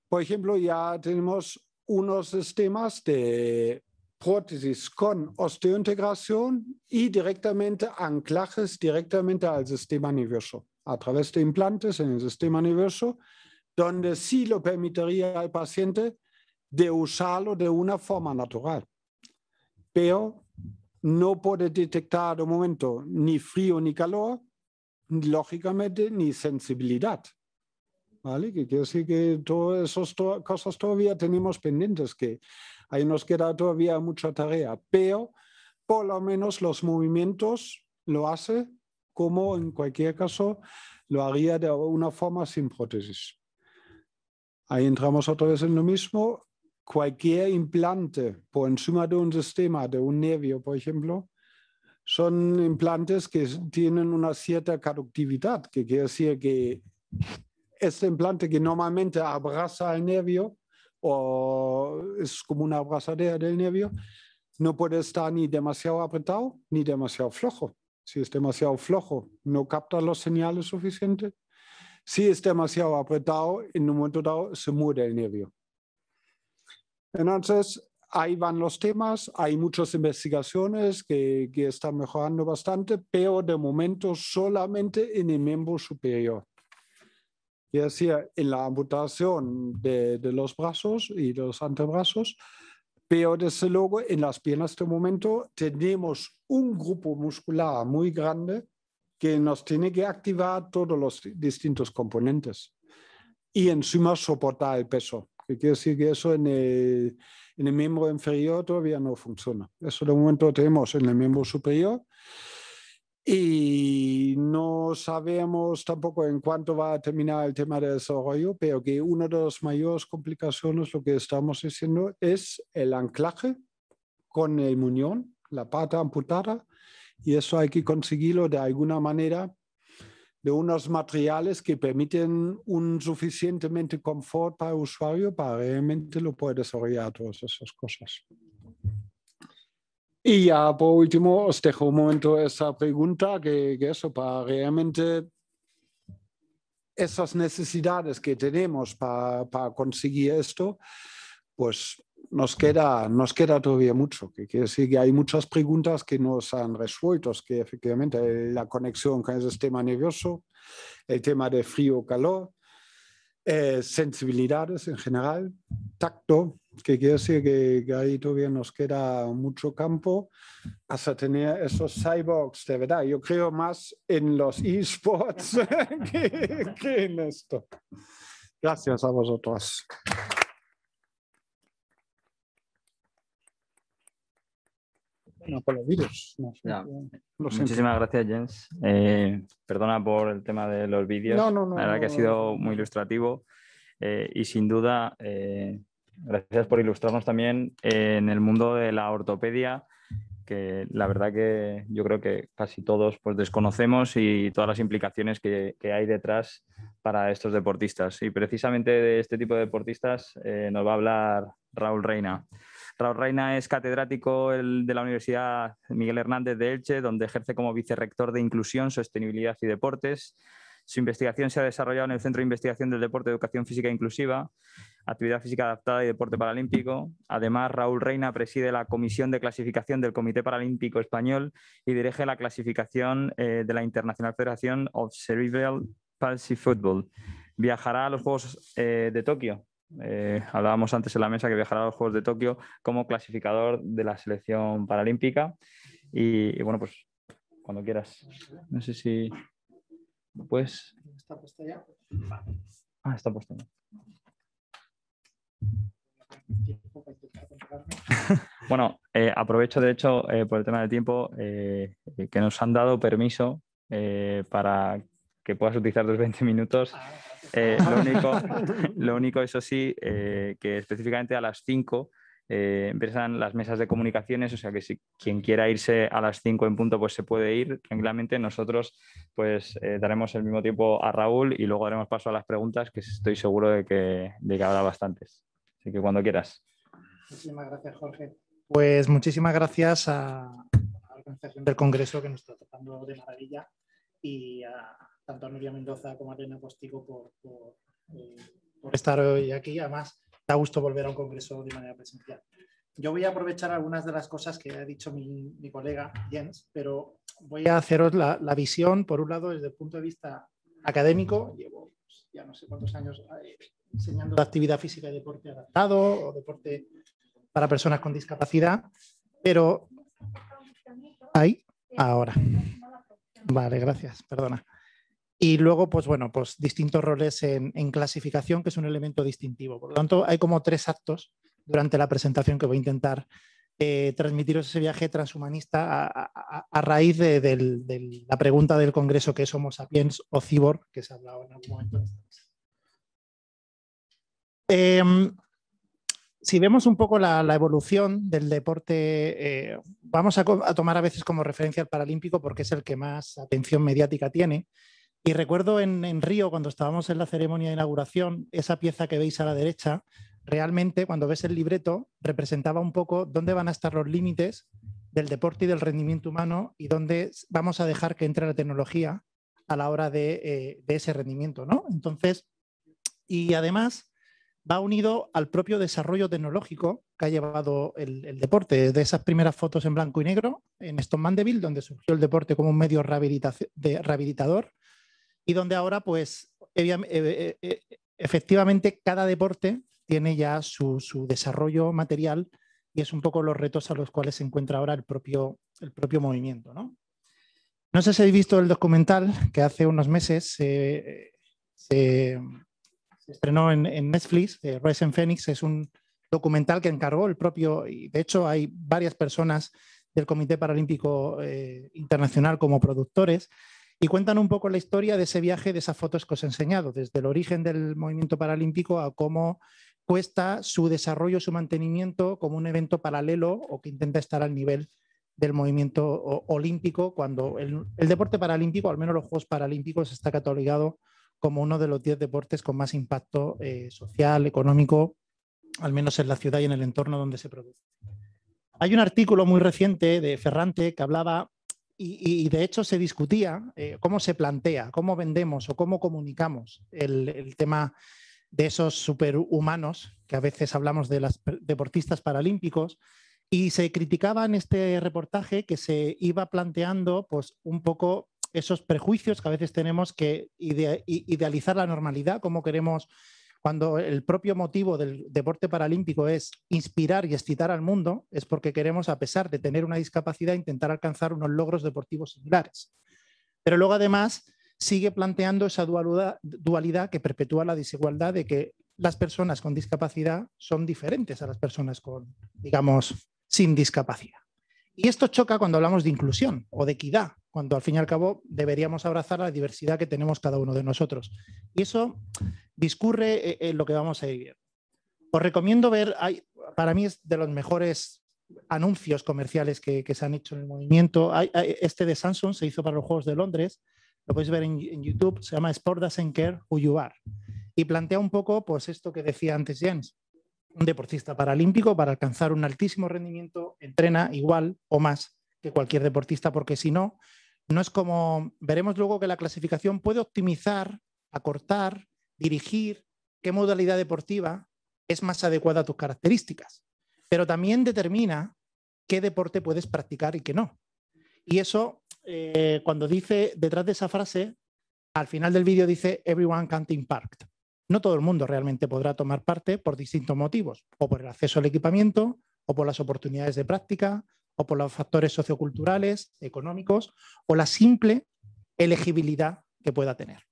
por ejemplo, ya tenemos unos sistemas de prótesis con osteointegración y directamente anclajes directamente al sistema nervioso, a través de implantes en el sistema nervioso, donde sí lo permitiría al paciente de usarlo de una forma natural. Pero no puede detectar de momento ni frío ni calor, lógicamente ni sensibilidad. ¿Vale? Que quiere decir que todas esas cosas todavía tenemos pendientes, que ahí nos queda todavía mucha tarea, pero por lo menos los movimientos lo hace como en cualquier caso lo haría de una forma sin prótesis. Ahí entramos otra vez en lo mismo, cualquier implante por encima de un sistema, de un nervio, por ejemplo, son implantes que tienen una cierta conductividad, que quiere decir que este implante que normalmente abraza el nervio o es como una abrazadera del nervio, no puede estar ni demasiado apretado ni demasiado flojo. Si es demasiado flojo, no capta los señales suficientes. Si es demasiado apretado, en un momento dado se muere el nervio. Entonces, ahí van los temas, hay muchas investigaciones que, que están mejorando bastante, pero de momento solamente en el miembro superior. Es decir, en la amputación de, de los brazos y los antebrazos, pero desde luego en las piernas de momento tenemos un grupo muscular muy grande que nos tiene que activar todos los distintos componentes y encima soportar el peso. Que quiere decir que eso en el, en el, miembro inferior todavía no funciona. Eso de momento tenemos en el miembro superior. Y no sabemos tampoco en cuánto va a terminar el tema de desarrollo, pero que una de las mayores complicaciones, lo que estamos diciendo, es el anclaje con el muñón, la pata amputada, y eso hay que conseguirlo de alguna manera de unos materiales que permiten un suficientemente confort para el usuario para realmente lo poder desarrollar todas esas cosas. Y ya por último os dejo un momento esa pregunta que, que eso para realmente esas necesidades que tenemos para, para conseguir esto, pues nos queda, nos queda todavía mucho. Que quiere decir que hay muchas preguntas que nos han resuelto, que efectivamente eh, la conexión con el sistema nervioso, el tema de frío-calor, eh, sensibilidades en general, tacto, que quiere decir que, ahí todavía nos queda mucho campo hasta tener esos cyborgs de verdad. Yo creo más en los esports que, que en esto. Gracias a vosotros. Muchísimas gracias, Jens. Eh, perdona por el tema de los vídeos. la verdad que ha sido muy ilustrativo eh, y sin duda, eh, gracias por ilustrarnos también en el mundo de la ortopedia que la verdad que yo creo que casi todos pues, desconocemos y todas las implicaciones que hay detrás para estos deportistas. Y precisamente de este tipo de deportistas nos va a hablar Raúl Reina. Raúl Reina es catedrático de la Universidad Miguel Hernández de Elche, donde ejerce como vicerrector de Inclusión, Sostenibilidad y Deportes. Su investigación se ha desarrollado en el Centro de Investigación del Deporte, Educación Física Inclusiva, Actividad Física Adaptada y Deporte Paralímpico. Además, Raúl Reina preside la Comisión de Clasificación del Comité Paralímpico Español y dirige la clasificación eh, de la Internacional Federación of Cerebral Palsy Football. Viajará a los Juegos eh, de Tokio eh, hablábamos antes en la mesa que viajará a los Juegos de Tokio como clasificador de la selección paralímpica. Y, bueno, pues cuando quieras. No sé si. Pues. ¿Está puesta ya? Ah, está puesta ya. Bueno, eh, aprovecho de hecho eh, por el tema del tiempo que nos han dado permiso para que puedas utilizar los 20 minutos. Ah, eh, lo, único, lo, único, eso sí, eh, que específicamente a las 5 eh, empiezan las mesas de comunicaciones, o sea que si quien quiera irse a las 5 en punto, pues se puede ir tranquilamente. Nosotros pues daremos el mismo tiempo a Raúl y luego daremos paso a las preguntas, que estoy seguro de que, de habrá bastantes. Así que cuando quieras. Muchísimas gracias, Jorge. Pues muchísimas gracias a, la organización del Congreso que nos está tratando de maravilla y a, tanto a Nuria Mendoza como a Elena Postigo por, eh, por, estar hoy aquí. Además, da gusto volver a un congreso de manera presencial. Yo voy a aprovechar algunas de las cosas que ha dicho mi, colega Jens, pero voy a haceros la, visión, por un lado, desde el punto de vista académico. Llevo pues, ya no sé cuántos años enseñando eh, enseñando actividad física y deporte adaptado o deporte para personas con discapacidad, pero... Ahí, ahora. Vale, gracias, perdona. Y luego, pues bueno, pues distintos roles en, clasificación, que es un elemento distintivo. Por lo tanto, hay como tres actos durante la presentación que voy a intentar eh, transmitiros ese viaje transhumanista a, raíz de, la pregunta del Congreso que somos Homo sapiens o cyborg, que se ha hablado en algún momento. Em, si vemos un poco la, evolución del deporte, eh, vamos a, a tomar a veces como referencia al paralímpico porque es el que más atención mediática tiene y recuerdo en, en, Río, cuando estábamos en la ceremonia de inauguración, esa pieza que veis a la derecha, realmente cuando ves el libreto, representaba un poco dónde van a estar los límites del deporte y del rendimiento humano y dónde vamos a dejar que entre la tecnología a la hora de, eh, ese rendimiento, ¿no? Entonces, y además va unido al propio desarrollo tecnológico que ha llevado el, deporte, de esas primeras fotos en blanco y negro en Stone Mandeville, donde surgió el deporte como un medio rehabilitador, y donde ahora pues eh, eh, eh, efectivamente cada deporte tiene ya su, desarrollo material y es un poco los retos a los cuales se encuentra ahora el propio, el propio movimiento. ¿no? no sé si habéis visto el documental que hace unos meses se, estrenó en, Netflix, eh, Rise and Phoenix, es un documental que encargó el propio, y de hecho hay varias personas del Comité Paralímpico Internacional como productores, y cuentan un poco la historia de ese viaje, de esas fotos que os he enseñado, desde el origen del movimiento paralímpico a cómo cuesta su desarrollo, su mantenimiento como un evento paralelo o que intenta estar al nivel del movimiento olímpico, cuando el, deporte paralímpico, al menos los Juegos Paralímpicos, está catalogado como uno de los 10 deportes con más impacto eh, social, económico, al menos en la ciudad y en el entorno donde se produce. Hay un artículo muy reciente de Ferrante que hablaba y, de hecho se discutía eh, cómo se plantea, cómo vendemos o cómo comunicamos el, tema de esos superhumanos, que a veces hablamos de los deportistas paralímpicos, y se criticaba en este reportaje que se iba planteando pues, un poco esos prejuicios que a veces tenemos que idealizar la normalidad, cómo queremos cuando el propio motivo del deporte paralímpico es inspirar y excitar al mundo, es porque queremos, a pesar de tener una discapacidad, intentar alcanzar unos logros deportivos similares. Pero luego, además, sigue planteando esa dualidad, que perpetúa la desigualdad de que las personas con discapacidad son diferentes a las personas con, digamos, sin discapacidad. Y esto choca cuando hablamos de inclusión o de equidad, cuando al fin y al cabo deberíamos abrazar la diversidad que tenemos cada uno de nosotros. Y eso discurre eh, eh, en lo que vamos a vivir. Os recomiendo ver, hay, para mí es de los mejores anuncios comerciales que, se han hecho en el movimiento. este de Samsung se hizo para los Juegos de Londres, lo podéis ver en, YouTube, se llama Sport Doesn't Care Who You Are. Y plantea un poco pues esto que decía antes Jens, un deportista paralímpico, para alcanzar un altísimo rendimiento, entrena igual o más que cualquier deportista, porque si no, no es como, veremos luego que la clasificación puede optimizar, acortar, dirigir qué modalidad deportiva es más adecuada a tus características, pero también determina qué deporte puedes practicar y qué no. Y eso, eh, cuando dice detrás de esa frase, al final del vídeo dice, everyone can't impact. No todo el mundo realmente podrá tomar parte por distintos motivos, o por el acceso al equipamiento, o por las oportunidades de práctica, o por los factores socioculturales, económicos, o la simple elegibilidad que pueda tener.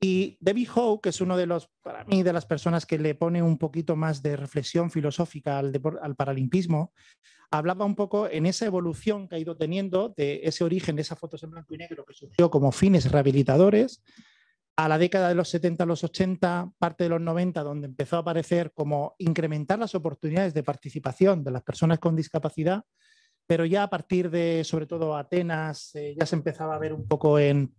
Y Debbie Howe, que es uno de los, para mí, de las personas que le pone un poquito más de reflexión filosófica al, al paralimpismo, hablaba un poco en esa evolución que ha ido teniendo de ese origen de esas fotos en blanco y negro que surgió como fines rehabilitadores a la década de los 70, los 80, parte de los 90, donde empezó a aparecer como incrementar las oportunidades de participación de las personas con discapacidad, pero ya a partir de, sobre todo, Atenas, eh, ya se empezaba a ver un poco en,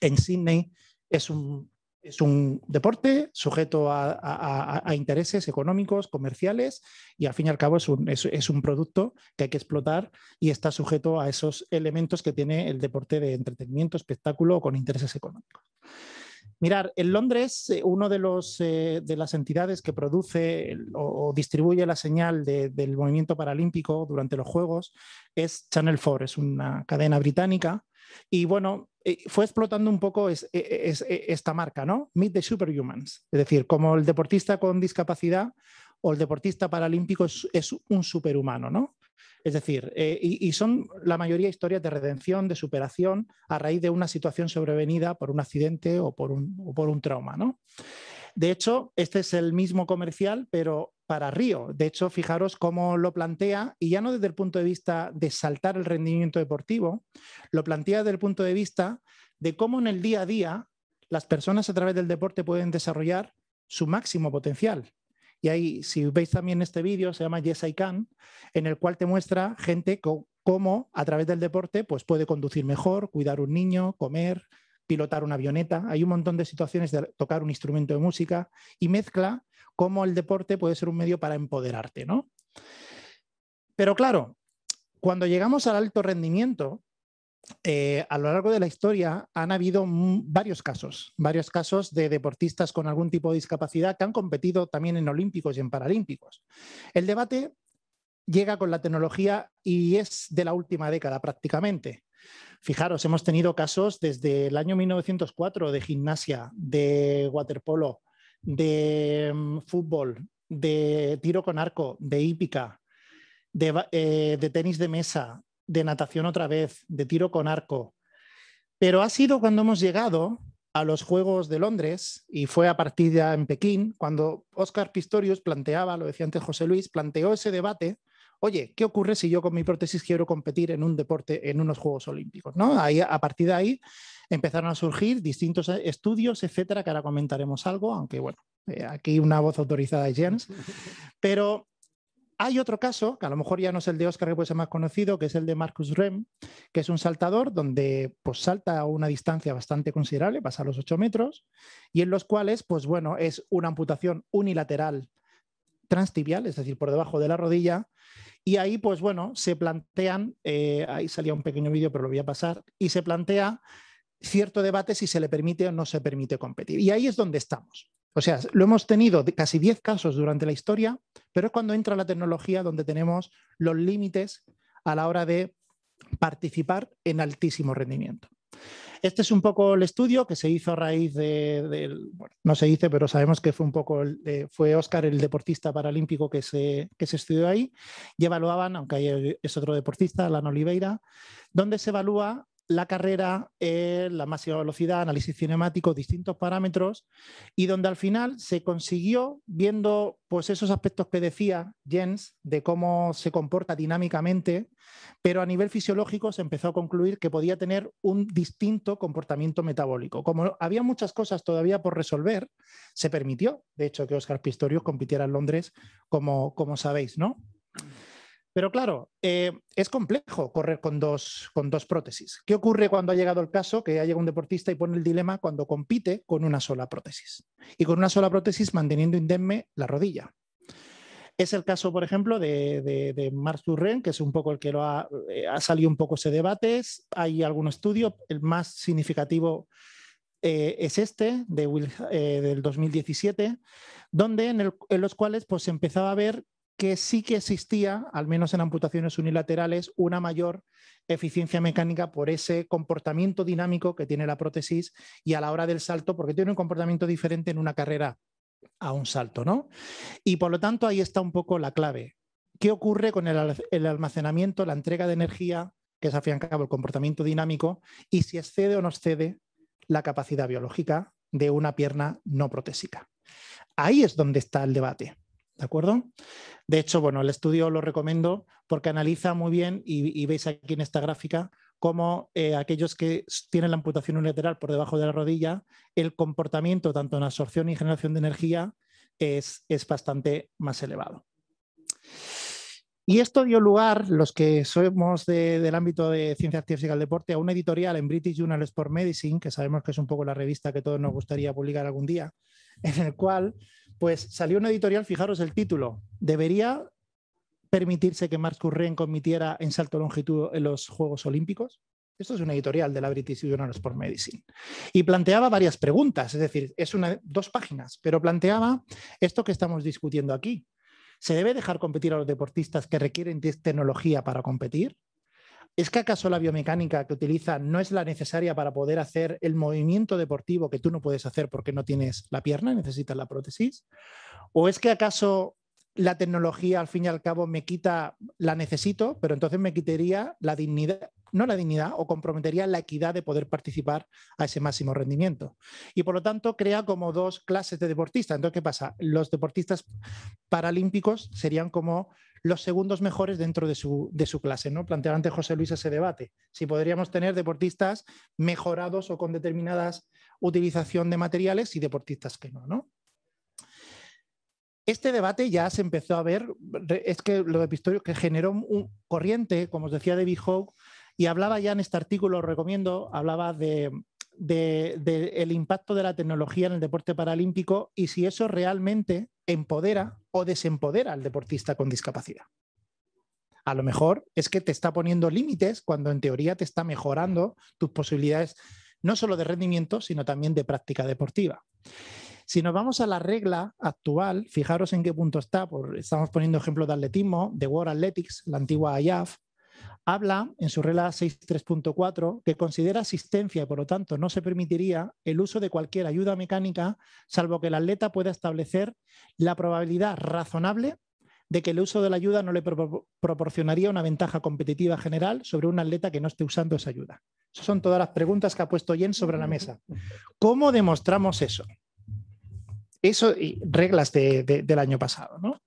en Sydney, es un, es un deporte sujeto a, intereses económicos, comerciales y al fin y al cabo es un, es un, producto que hay que explotar y está sujeto a esos elementos que tiene el deporte de entretenimiento, espectáculo o con intereses económicos. Mirar, en Londres, una eh, uno de, eh, de las entidades que produce o, distribuye la señal del movimiento paralímpico durante los Juegos es Channel 4, es una cadena británica. Y bueno, eh, fue explotando un poco e, e, e, esta marca, ¿no? Meet the Superhumans. Es decir, como el deportista con discapacidad o el deportista paralímpico es, un superhumano, ¿no? Es decir, eh, y, son la mayoría historias de redención, de superación, a raíz de una situación sobrevenida por un accidente o por un, trauma. ¿no? De hecho, este es el mismo comercial, pero para Río. De hecho, fijaros cómo lo plantea, y ya no desde el punto de vista de saltar el rendimiento deportivo, lo plantea desde el punto de vista de cómo en el día a día las personas a través del deporte pueden desarrollar su máximo potencial. Y ahí, si veis también este vídeo, se llama Yes I Can, en el cual te muestra gente cómo a través del deporte pues, puede conducir mejor, cuidar un niño, comer, pilotar una avioneta. Hay un montón de situaciones de tocar un instrumento de música y mezcla cómo el deporte puede ser un medio para empoderarte, ¿no? Pero claro, cuando llegamos al alto rendimiento, eh, a lo largo de la historia han habido varios casos, varios casos de deportistas con algún tipo de discapacidad que han competido también en olímpicos y en paralímpicos. El debate llega con la tecnología y es de la última década prácticamente. Fijaros, hemos tenido casos desde el año 1904 de gimnasia, de waterpolo, de mm, fútbol, de tiro con arco, de hípica, de eh, tenis de mesa, de natación otra vez, de tiro con arco. Pero ha sido cuando hemos llegado a los Juegos de Londres y fue a partir de en Pekín cuando Oscar Pistorius planteaba, lo decía antes José Luis, planteó ese debate. Oye, ¿qué ocurre si yo con mi prótesis quiero competir en un deporte, en unos Juegos Olímpicos? ¿no? Ahí, a partir de ahí empezaron a surgir distintos estudios, etcétera, que ahora comentaremos algo, aunque bueno, eh, aquí una voz autorizada es Jens. Pero hay otro caso, que a lo mejor ya no es el de Oscar, que puede ser más conocido, que es el de Marcus Rem, que es un saltador donde pues, salta a una distancia bastante considerable, pasa los 8 metros, y en los cuales, pues bueno, es una amputación unilateral transtibial, es decir, por debajo de la rodilla, y ahí, pues bueno, se plantean, eh, ahí salía un pequeño vídeo, pero lo voy a pasar, y se plantea cierto debate si se le permite o no se permite competir. Y ahí es donde estamos. O sea, lo hemos tenido casi 10 casos durante la historia, pero es cuando entra la tecnología donde tenemos los límites a la hora de participar en altísimo rendimiento. Este es un poco el estudio que se hizo a raíz de, bueno, no se dice, pero sabemos que fue un poco, eh, fue Oscar el deportista paralímpico que se, que se estudió ahí, y evaluaban, aunque es otro deportista, Alan Oliveira, donde se evalúa la carrera, eh, la máxima velocidad, análisis cinemático, distintos parámetros, y donde al final se consiguió, viendo pues, esos aspectos que decía Jens, de cómo se comporta dinámicamente, pero a nivel fisiológico se empezó a concluir que podía tener un distinto comportamiento metabólico. Como había muchas cosas todavía por resolver, se permitió, de hecho, que Oscar Pistorius compitiera en Londres, como, como sabéis, ¿no? Pero claro, eh, es complejo correr con dos, con dos prótesis. ¿Qué ocurre cuando ha llegado el caso que llega un deportista y pone el dilema cuando compite con una sola prótesis? Y con una sola prótesis manteniendo indemne la rodilla. Es el caso, por ejemplo, de, de, de Marc Turren, que es un poco el que eh, ha, salido un poco ese debate. Hay algún estudio, el más significativo eh, es este, de del 2017, donde en, los cuales pues, se empezaba a ver que sí que existía, al menos en amputaciones unilaterales, una mayor eficiencia mecánica por ese comportamiento dinámico que tiene la prótesis y a la hora del salto, porque tiene un comportamiento diferente en una carrera a un salto, ¿no? Y por lo tanto ahí está un poco la clave. ¿Qué ocurre con el, almacenamiento, la entrega de energía, que es al fin y al cabo el comportamiento dinámico, y si excede o no excede la capacidad biológica de una pierna no protésica? Ahí es donde está el debate. ¿De acuerdo? De hecho, bueno, el estudio lo recomiendo porque analiza muy bien y, veis aquí en esta gráfica cómo eh, aquellos que tienen la amputación unilateral por debajo de la rodilla, el comportamiento tanto en absorción y generación de energía es, bastante más elevado. Y esto dio lugar, los que somos del ámbito de ciencias físicas del deporte, a una editorial en British Journal Sport Medicine, que sabemos que es un poco la revista que todos nos gustaría publicar algún día, en el cual pues salió una editorial, fijaros el título, debería permitirse que Marcus Curren comitiera en salto longitud en los Juegos Olímpicos? Esto es una editorial de la British Journal Sport Medicine. Y planteaba varias preguntas, es decir, es una, dos páginas, pero planteaba esto que estamos discutiendo aquí. ¿Se debe dejar competir a los deportistas que requieren tecnología para competir? ¿Es que acaso la biomecánica que utiliza no es la necesaria para poder hacer el movimiento deportivo que tú no puedes hacer porque no tienes la pierna, necesitas la prótesis? ¿O es que acaso la tecnología al fin y al cabo me quita, la necesito, pero entonces me quitaría la dignidad, no la dignidad o comprometería la equidad de poder participar a ese máximo rendimiento. Y por lo tanto crea como dos clases de deportistas. Entonces, ¿qué pasa? Los deportistas paralímpicos serían como los segundos mejores dentro de su, clase. ¿no? Planteaba José Luis ese debate. Si podríamos tener deportistas mejorados o con determinadas utilización de materiales y deportistas que no. Este debate ya se empezó a ver, es que lo de que generó un corriente, como os decía David Hogue. Y hablaba ya en este artículo, os recomiendo, hablaba de, el impacto de la tecnología en el deporte paralímpico y si eso realmente empodera o desempodera al deportista con discapacidad. A lo mejor es que te está poniendo límites cuando en teoría te está mejorando tus posibilidades no solo de rendimiento, sino también de práctica deportiva. Si nos vamos a la regla actual, fijaros en qué punto está, estamos poniendo ejemplos de atletismo, de World Athletics, la antigua IAF, habla en su regla 6.3.4 que considera asistencia y por lo tanto no se permitiría el uso de cualquier ayuda mecánica salvo que el atleta pueda establecer la probabilidad razonable de que el uso de la ayuda no le proporcionaría una ventaja competitiva general sobre un atleta que no esté usando esa ayuda. Esas son todas las preguntas que ha puesto Jen sobre la mesa. ¿Cómo demostramos eso? Eso y reglas del año pasado, ¿no?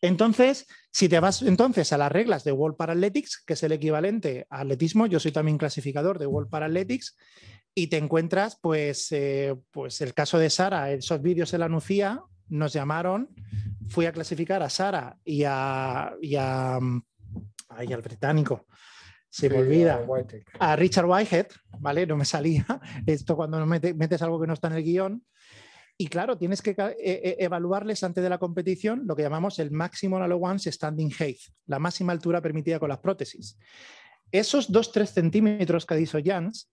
Entonces, si te vas entonces a las reglas de World Paralytics, que es el equivalente a atletismo, yo soy también clasificador de World Paralytics, y te encuentras pues, eh, pues el caso de Sara, esos vídeos se la anuncia, nos llamaron, fui a clasificar a Sara y a, y al británico. Se me olvida. A, Richard Whitehead, ¿vale? No me salía. Esto cuando metes algo que no está en el guión. Y claro, tienes que e-, e-, evaluarles antes de la competición lo que llamamos el Maximum Allowance Standing Height, la máxima altura permitida con las prótesis. Esos 2-3 centímetros que dicho Jans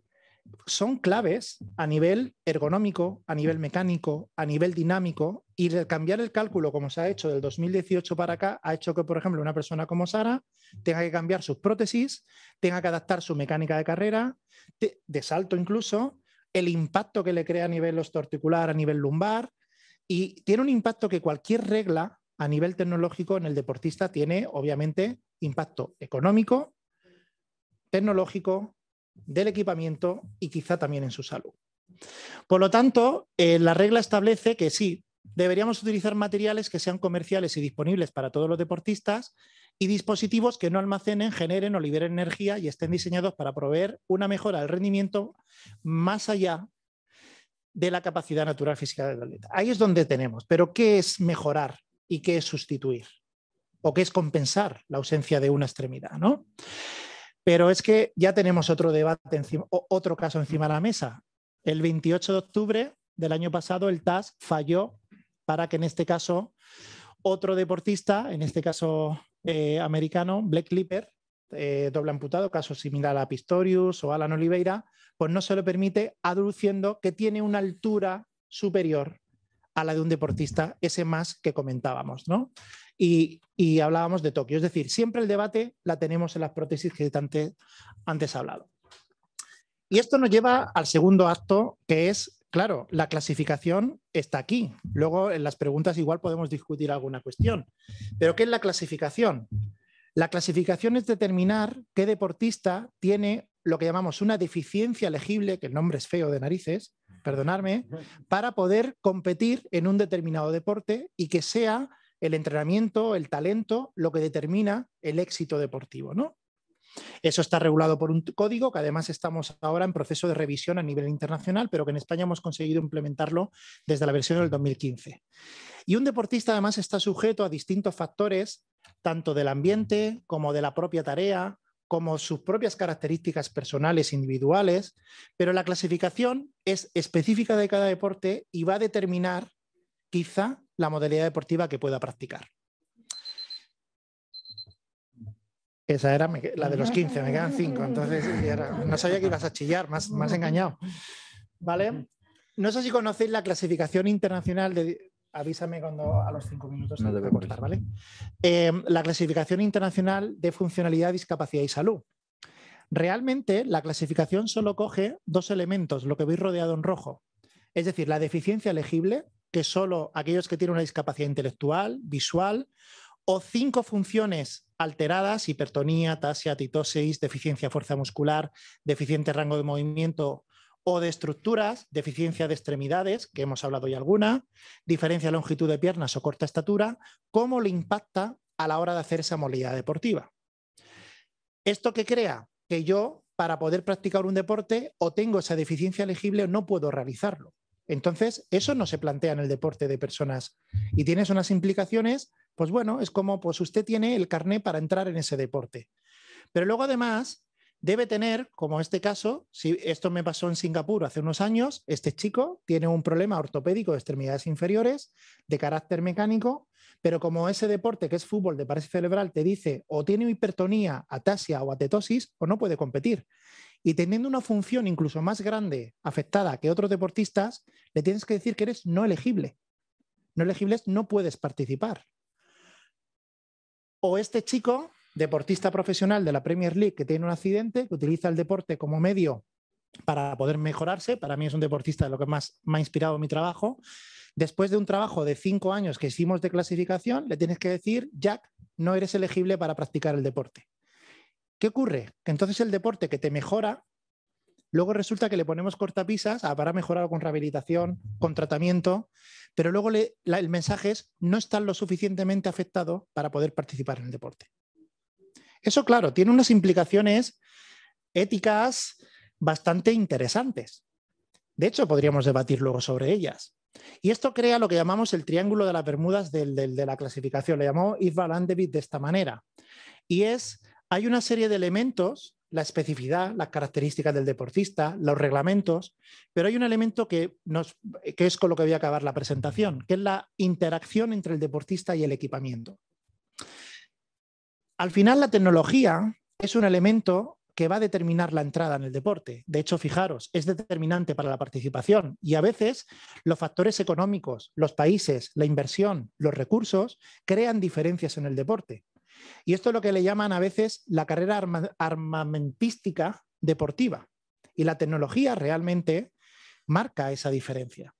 son claves a nivel ergonómico, a nivel mecánico, a nivel dinámico, y cambiar el cálculo como se ha hecho del 2018 para acá ha hecho que, por ejemplo, una persona como Sara tenga que cambiar sus prótesis, tenga que adaptar su mecánica de carrera, de salto incluso, el impacto que le crea a nivel osteoarticular, a nivel lumbar, y tiene un impacto que cualquier regla a nivel tecnológico en el deportista tiene, obviamente, impacto económico, tecnológico, del equipamiento y quizá también en su salud. Por lo tanto, eh, la regla establece que sí, deberíamos utilizar materiales que sean comerciales y disponibles para todos los deportistas, y dispositivos que no almacenen, generen o liberen energía y estén diseñados para proveer una mejora del rendimiento más allá de la capacidad natural física del atleta. Ahí es donde tenemos, pero ¿qué es mejorar y qué es sustituir? ¿O qué es compensar la ausencia de una extremidad? ¿no? Pero es que ya tenemos otro debate, encima, otro caso encima de la mesa. El 28 de octubre del año pasado el TAS falló para que en este caso otro deportista, en este caso eh, americano, Black Lipper, eh, doble amputado, caso similar a Pistorius o Alan Oliveira, pues no se lo permite aduciendo que tiene una altura superior a la de un deportista, ese más que comentábamos, ¿no? Y, hablábamos de Tokio. Es decir, siempre el debate la tenemos en las prótesis que antes, antes hablado. Y esto nos lleva al segundo acto, que es Claro, la clasificación está aquí. Luego en las preguntas igual podemos discutir alguna cuestión. Pero ¿qué es la clasificación? La clasificación es determinar qué deportista tiene lo que llamamos una deficiencia legible, que el nombre es feo de narices, perdonarme, para poder competir en un determinado deporte y que sea el entrenamiento, el talento, lo que determina el éxito deportivo, ¿no? Eso está regulado por un código que además estamos ahora en proceso de revisión a nivel internacional, pero que en España hemos conseguido implementarlo desde la versión del 2015. Y un deportista además está sujeto a distintos factores, tanto del ambiente como de la propia tarea, como sus propias características personales individuales, pero la clasificación es específica de cada deporte y va a determinar quizá la modalidad deportiva que pueda practicar. Esa era la de los 15, me quedan 5. Entonces no sabía que ibas a chillar, más más engañado. ¿Vale? No sé si conocéis la clasificación internacional de. Avísame cuando a los 5 minutos te cortar, ¿vale? Eh, la clasificación internacional de funcionalidad, discapacidad y salud. Realmente la clasificación solo coge dos elementos, lo que veis rodeado en rojo. Es decir, la deficiencia elegible que solo aquellos que tienen una discapacidad intelectual, visual, o cinco funciones alteradas, hipertonía, tasia, titosis, deficiencia de fuerza muscular, deficiente rango de movimiento o de estructuras, deficiencia de extremidades, que hemos hablado ya alguna, diferencia de longitud de piernas o corta estatura, cómo le impacta a la hora de hacer esa movilidad deportiva. ¿Esto que crea? Que yo, para poder practicar un deporte, o tengo esa deficiencia legible o no puedo realizarlo. Entonces, eso no se plantea en el deporte de personas y tienes unas implicaciones pues bueno, es como, pues usted tiene el carné para entrar en ese deporte. Pero luego además debe tener, como este caso, si esto me pasó en Singapur hace unos años, este chico tiene un problema ortopédico de extremidades inferiores de carácter mecánico, pero como ese deporte que es fútbol de pared cerebral te dice o tiene hipertonía, atasia o atetosis o no puede competir. Y teniendo una función incluso más grande afectada que otros deportistas, le tienes que decir que eres no elegible. No elegibles no puedes participar o este chico, deportista profesional de la Premier League que tiene un accidente, que utiliza el deporte como medio para poder mejorarse, para mí es un deportista lo que más me ha inspirado mi trabajo, después de un trabajo de cinco años que hicimos de clasificación, le tienes que decir, Jack, no eres elegible para practicar el deporte. ¿Qué ocurre? Que entonces el deporte que te mejora Luego resulta que le ponemos cortapisas, ah, para mejorado con rehabilitación, con tratamiento, pero luego el mensaje es no están lo suficientemente afectado para poder participar en el deporte. Eso, claro, tiene unas implicaciones éticas bastante interesantes. De hecho, podríamos debatir luego sobre ellas. Y esto crea lo que llamamos el triángulo de las Bermudas de la clasificación. Le llamó Yves Valandevit de esta manera. Y es, hay una serie de elementos la especificidad, las características del deportista, los reglamentos, pero hay un elemento que, nos, que es con lo que voy a acabar la presentación, que es la interacción entre el deportista y el equipamiento. Al final, la tecnología es un elemento que va a determinar la entrada en el deporte. De hecho, fijaros, es determinante para la participación y a veces los factores económicos, los países, la inversión, los recursos crean diferencias en el deporte. Y esto es lo que le llaman a veces la carrera armamentística deportiva. Y la tecnología realmente marca esa diferencia.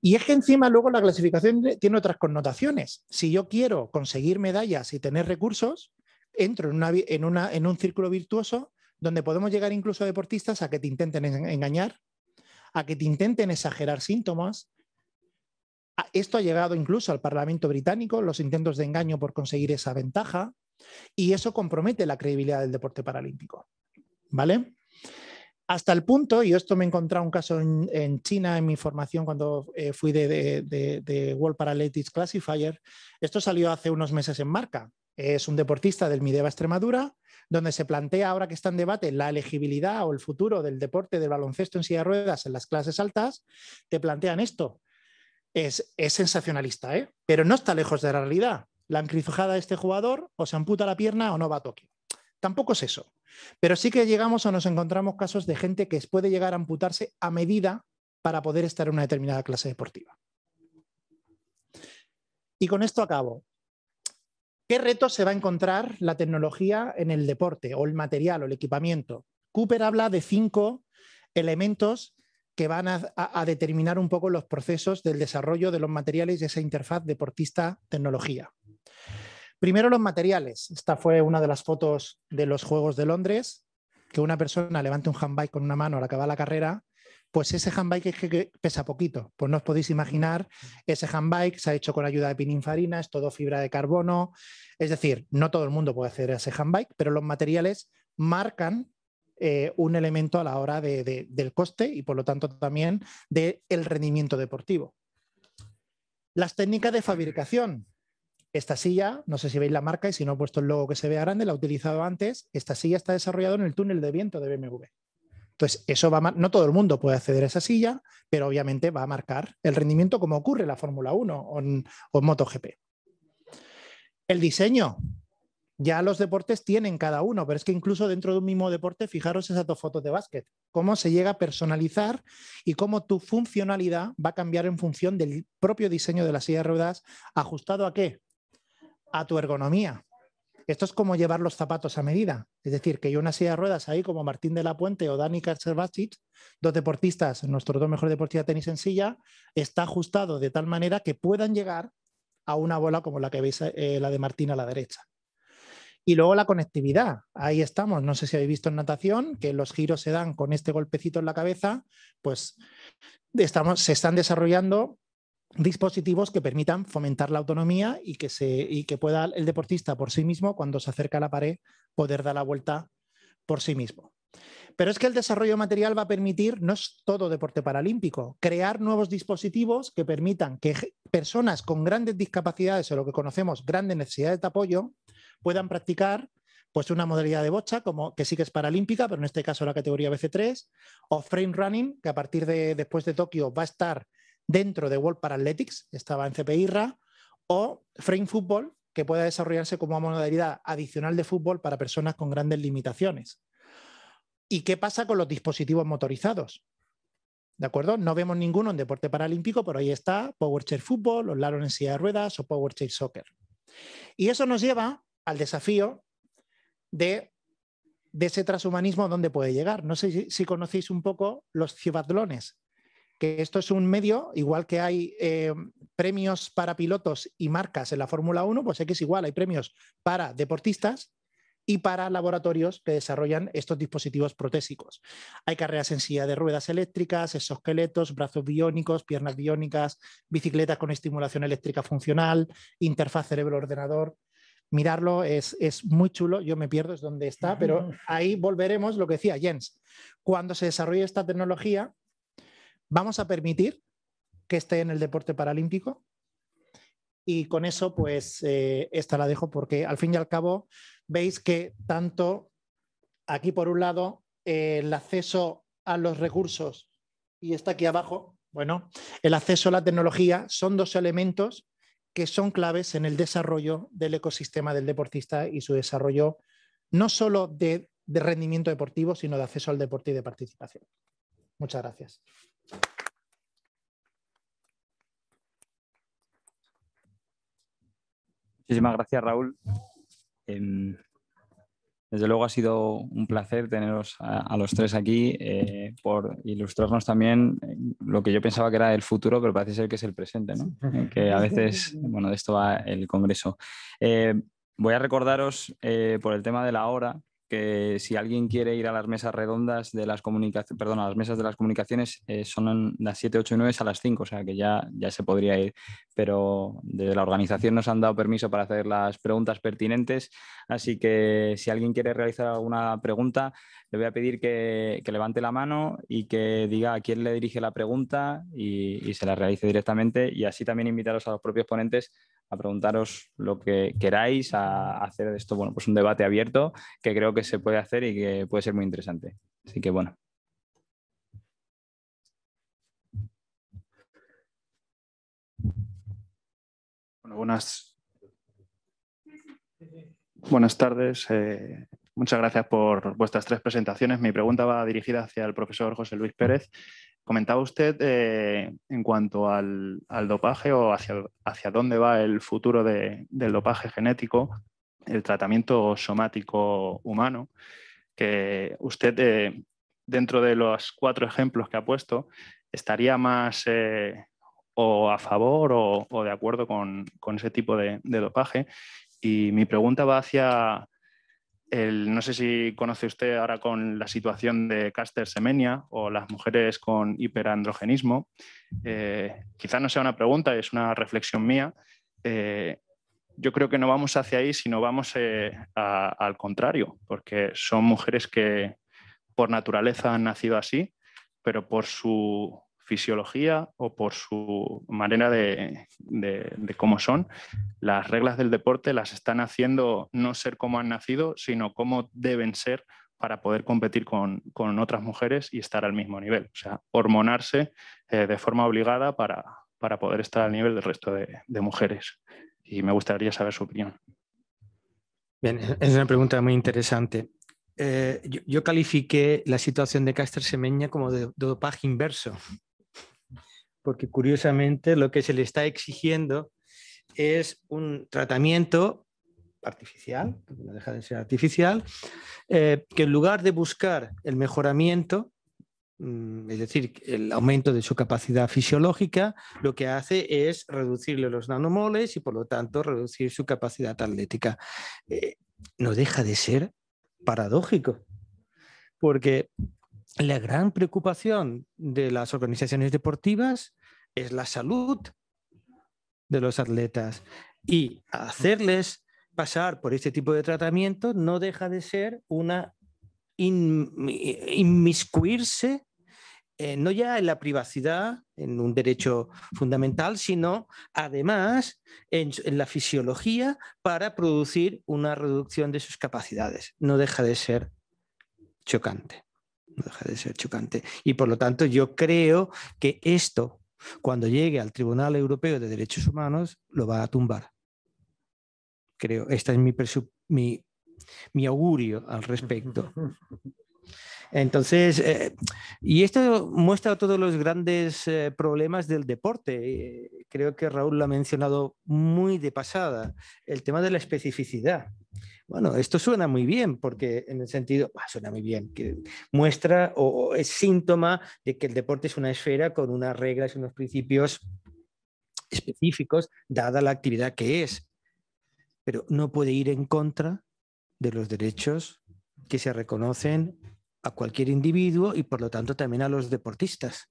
Y es que encima luego la clasificación tiene otras connotaciones. Si yo quiero conseguir medallas y tener recursos, entro en un círculo virtuoso donde podemos llegar incluso a deportistas a que te intenten engañar, a que te intenten exagerar síntomas, Ah, esto ha llegado incluso al Parlamento británico, los intentos de engaño por conseguir esa ventaja, y eso compromete la credibilidad del deporte paralímpico. ¿Vale? Hasta el punto, y esto me he encontrado un caso en, China en mi formación cuando eh, fui de, de, World Paralytics Classifier, esto salió hace unos meses en marca. Es un deportista del Mideva Extremadura, donde se plantea ahora que está en debate la elegibilidad o el futuro del deporte del baloncesto en silla de ruedas en las clases altas, te plantean esto es, sensacionalista, ¿eh? pero no está lejos de la realidad. La encrucijada de este jugador o se amputa la pierna o no va a toque. Tampoco es eso. Pero sí que llegamos o nos encontramos casos de gente que puede llegar a amputarse a medida para poder estar en una determinada clase deportiva. Y con esto acabo. ¿Qué retos se va a encontrar la tecnología en el deporte o el material o el equipamiento? Cooper habla de cinco elementos que van a, determinar un poco los procesos del desarrollo de los materiales y esa interfaz deportista-tecnología. Primero los materiales. Esta fue una de las fotos de los Juegos de Londres, que una persona levante un handbike con una mano al acabar la carrera, pues ese handbike es que, pesa poquito. Pues no os podéis imaginar, ese handbike se ha hecho con ayuda de pininfarina, es todo fibra de carbono. Es decir, no todo el mundo puede hacer ese handbike, pero los materiales marcan eh, un elemento a la hora del coste y por lo tanto también del rendimiento deportivo. Las técnicas de fabricación. Esta silla, no sé si veis la marca y si no he puesto pues, el logo que se vea grande, la he utilizado antes. Esta silla está desarrollada en el túnel de viento de BMW. Entonces, eso va no todo el mundo puede acceder a esa silla, pero obviamente va a marcar el rendimiento como ocurre en la Fórmula 1 o o en MotoGP. El diseño, ya los deportes tienen cada uno, pero es que incluso dentro de un mismo deporte, fijaros esas dos fotos de básquet, cómo se llega a personalizar y cómo tu funcionalidad va a cambiar en función del propio diseño de la silla de ruedas, ajustado a qué? A tu ergonomía. Esto es como llevar los zapatos a medida. Es decir, que hay una silla de ruedas ahí como Martín de la Puente o Dani Karcervasic, dos deportistas, nuestros dos mejores deportistas de tenis en silla, está ajustado de tal manera que puedan llegar a una bola como la que veis, eh, la de Martín a la derecha. Y luego la conectividad. Ahí estamos. No sé si habéis visto en natación que los giros se dan con este golpecito en la cabeza. Pues estamos, se están desarrollando dispositivos que permitan fomentar la autonomía y que, se, y que pueda el deportista por sí mismo, cuando se acerca a la pared, poder dar la vuelta por sí mismo. Pero es que el desarrollo material va a permitir, no es todo deporte paralímpico, crear nuevos dispositivos que permitan que personas con grandes discapacidades o lo que conocemos grandes necesidades de apoyo puedan practicar pues una modalidad de bocha como, que sí que es paralímpica, pero en este caso la categoría BC3, o frame running, que a partir de después de Tokio va a estar dentro de World Paralympics, estaba en CPIRRA, o frame football, que pueda desarrollarse como una modalidad adicional de fútbol para personas con grandes limitaciones. ¿Y qué pasa con los dispositivos motorizados? ¿De acuerdo? No vemos ninguno en deporte paralímpico, pero ahí está Powerchair Fútbol, los Laron en silla de ruedas o Powerchair Soccer. Y eso nos lleva al desafío de, ese transhumanismo dónde puede llegar. No sé si, conocéis un poco los ciudadlones, que esto es un medio, igual que hay eh, premios para pilotos y marcas en la Fórmula 1, pues que es igual, hay premios para deportistas y para laboratorios que desarrollan estos dispositivos protésicos. Hay carreras en silla de ruedas eléctricas, exoesqueletos, brazos biónicos, piernas biónicas, bicicletas con estimulación eléctrica funcional, interfaz cerebro-ordenador mirarlo, es, muy chulo, yo me pierdo, es donde está, pero ahí volveremos, lo que decía Jens, cuando se desarrolle esta tecnología, vamos a permitir que esté en el deporte paralímpico. Y con eso, pues, eh, esta la dejo porque al fin y al cabo veis que tanto aquí por un lado el acceso a los recursos y está aquí abajo, bueno, el acceso a la tecnología son dos elementos que son claves en el desarrollo del ecosistema del deportista y su desarrollo no solo de, rendimiento deportivo, sino de acceso al deporte y de participación. Muchas gracias. Muchísimas gracias, Raúl. Em, desde luego ha sido un placer teneros a, los tres aquí eh, por ilustrarnos también eh, lo que yo pensaba que era el futuro, pero parece ser que es el presente, ¿no? Que a veces, bueno, de esto va el Congreso. Eh, voy a recordaros por el tema de la hora que si alguien quiere ir a las mesas redondas de las comunicaciones, perdón, a las mesas de las comunicaciones, eh, son las 7, 8 y 9 a las 5, o sea que ya, ya se podría ir, pero desde la organización nos han dado permiso para hacer las preguntas pertinentes, así que si alguien quiere realizar alguna pregunta, le voy a pedir que, levante la mano y que diga a quién le dirige la pregunta y, y se la realice directamente y así también invitaros a los propios ponentes a preguntaros lo que queráis, a hacer de esto, bueno, pues un debate abierto que creo que se puede hacer y que puede ser muy interesante. Así que bueno. buenas, tardes. Eh, muchas gracias por vuestras tres presentaciones. Mi pregunta va dirigida hacia el profesor José Luis Pérez. Comentaba usted eh, en cuanto al, dopaje o hacia, hacia dónde va el futuro del dopaje genético, el tratamiento somático humano, que usted, eh, dentro de los cuatro ejemplos que ha puesto, estaría más eh, o a favor o, de acuerdo con, ese tipo de, dopaje. Y mi pregunta va hacia no sé si conoce usted ahora con la situación de Caster Semenia o las mujeres con hiperandrogenismo. Eh, quizás no sea una pregunta, es una reflexión mía. Eh, yo creo que no vamos hacia ahí, sino vamos eh, al contrario, porque son mujeres que por naturaleza han nacido así, pero por su fisiología o por su manera de, cómo son, las reglas del deporte las están haciendo no ser como han nacido, sino como deben ser para poder competir con, otras mujeres y estar al mismo nivel. O sea, hormonarse eh, de forma obligada para, poder estar al nivel del resto de, mujeres. Y me gustaría saber su opinión. Bien, es una pregunta muy interesante. Eh, yo, califique califiqué la situación de Caster Semeña como de, de, dopaje inverso porque curiosamente lo que se le está exigiendo es un tratamiento artificial, no deja de ser artificial, eh, que en lugar de buscar el mejoramiento, mm, es decir, el aumento de su capacidad fisiológica, lo que hace es reducirle los nanomoles y por lo tanto reducir su capacidad atlética. Eh, no deja de ser paradójico, porque la gran preocupación de las organizaciones deportivas es la salud de los atletas y hacerles pasar por este tipo de tratamiento no deja de ser una inmiscuirse eh, no ya en la privacidad, en un derecho fundamental, sino además en, la fisiología para producir una reducción de sus capacidades. No deja de ser chocante no deja de ser chocante. Y por lo tanto, yo creo que esto, cuando llegue al Tribunal Europeo de Derechos Humanos, lo va a tumbar. Creo, este es mi, augurio al respecto. Entonces, eh, y esto muestra todos los grandes eh, problemas del deporte. creo que Raúl lo ha mencionado muy de pasada, el tema de la especificidad bueno, esto suena muy bien, porque en el sentido, suena muy bien, que muestra o, es síntoma de que el deporte es una esfera con unas reglas y unos principios específicos, dada la actividad que es. Pero no puede ir en contra de los derechos que se reconocen a cualquier individuo y por lo tanto también a los deportistas.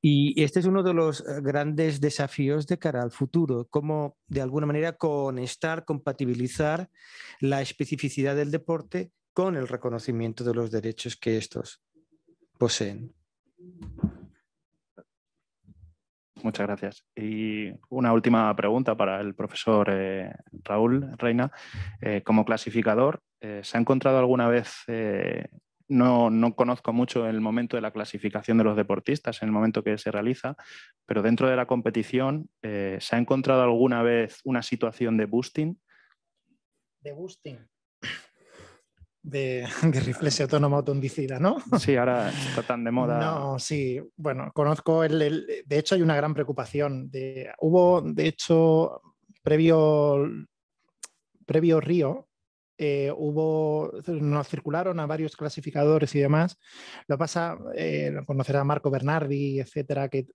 Y este es uno de los eh, grandes desafíos de cara al futuro, cómo de alguna manera conectar, compatibilizar la especificidad del deporte con el reconocimiento de los derechos que estos poseen. Muchas gracias. Y una última pregunta para el profesor eh, Raúl Reina. Eh, como clasificador, ¿se ha encontrado alguna vez no, conozco mucho el momento de la clasificación de los deportistas, en el momento que se realiza, pero dentro de la competición, eh, ¿se ha encontrado alguna vez una situación de boosting? De boosting. De, rifle rifles autónoma ¿no? Sí, ahora está tan de moda. No, sí, bueno, conozco el, De hecho, hay una gran preocupación. hubo, de hecho, previo, previo Río, eh, hubo, nos circularon a varios clasificadores y demás. Lo pasa, eh, conocer a Marco Bernardi, etcétera, que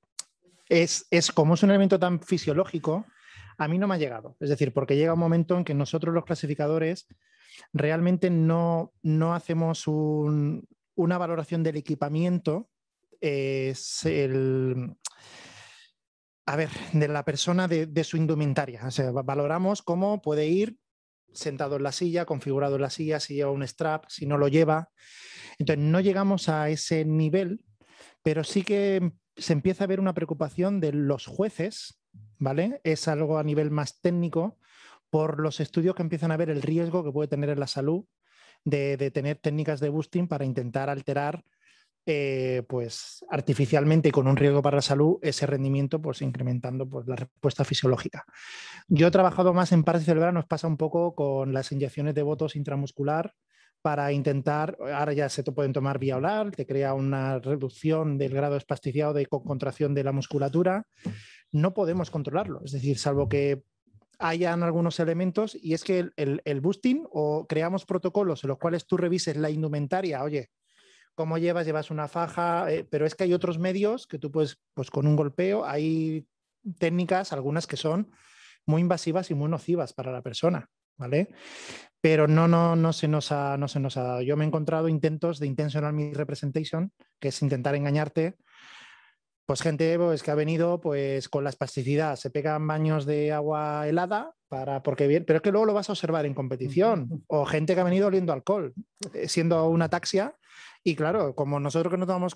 es, como es un elemento tan fisiológico, a mí no me ha llegado. Es decir, porque llega un momento en que nosotros los clasificadores realmente no, hacemos una valoración del equipamiento. Eh, es el, a ver, de la persona de, su indumentaria. valoramos cómo puede ir sentado en la silla, configurado en la silla, si lleva un strap, si no lo lleva. Entonces no llegamos a ese nivel, pero sí que se empieza a ver una preocupación de los jueces, ¿vale? Es algo a nivel más técnico por los estudios que empiezan a ver el riesgo que puede tener en la salud de, tener técnicas de boosting para intentar alterar eh, pues artificialmente y con un riesgo para la salud ese rendimiento pues incrementando pues, la respuesta fisiológica. Yo he trabajado más en parte cerebral, nos pasa un poco con las inyecciones de votos intramuscular para intentar, ahora ya se te pueden tomar vía oral, te crea una reducción del grado espasticiado de contracción de la musculatura, no podemos controlarlo, es decir, salvo que hayan algunos elementos y es que el boosting o creamos protocolos en los cuales tú revises la indumentaria, oye, cómo llevas, llevas una faja, eh, pero es que hay otros medios que tú puedes, pues con un golpeo, hay técnicas, algunas que son muy invasivas y muy nocivas para la persona, ¿vale? Pero no, no, no, se nos ha, no se nos ha dado. Yo me he encontrado intentos de intentional Representation, que es intentar engañarte. Pues gente pues, que ha venido pues con la espasticidad, se pegan baños de agua helada para porque bien, pero es que luego lo vas a observar en competición. O gente que ha venido oliendo alcohol, eh, siendo una taxia, y claro, como nosotros que no tomamos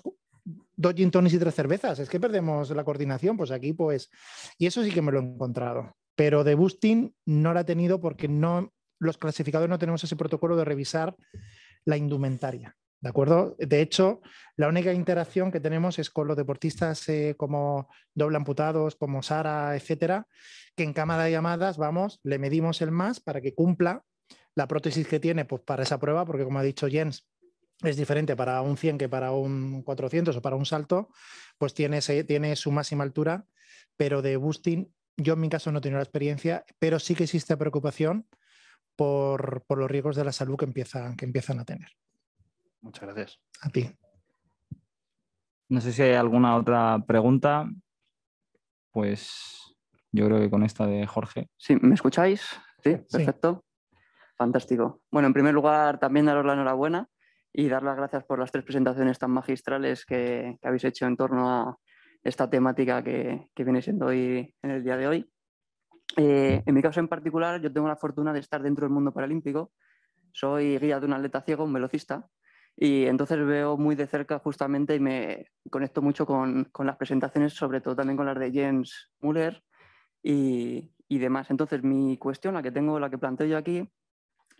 dos gin tonics y tres cervezas, es que perdemos la coordinación, pues aquí pues, y eso sí que me lo he encontrado. Pero de boosting no la ha tenido porque no, los clasificadores no tenemos ese protocolo de revisar la indumentaria. ¿De acuerdo? De hecho, la única interacción que tenemos es con los deportistas eh, como doble amputados, como Sara, etcétera, que en cámara de llamadas, vamos, le medimos el más para que cumpla la prótesis que tiene pues, para esa prueba, porque como ha dicho Jens, es diferente para un 100 que para un 400 o para un salto, pues tiene, tiene su máxima altura, pero de boosting yo en mi caso no he tenido la experiencia, pero sí que existe preocupación por, los riesgos de la salud que empiezan, que empiezan a tener. Muchas gracias. A ti. No sé si hay alguna otra pregunta. Pues yo creo que con esta de Jorge. Sí, ¿me escucháis? Sí, perfecto. Fantástico. Bueno, en primer lugar, también daros la enhorabuena y dar las gracias por las tres presentaciones tan magistrales que, habéis hecho en torno a esta temática que, que, viene siendo hoy en el día de hoy. Eh, en mi caso en particular, yo tengo la fortuna de estar dentro del mundo paralímpico. Soy guía de un atleta ciego, un velocista, y entonces veo muy de cerca justamente y me conecto mucho con, con las presentaciones, sobre todo también con las de Jens Muller y, y, demás. Entonces mi cuestión, la que tengo, la que planteo yo aquí,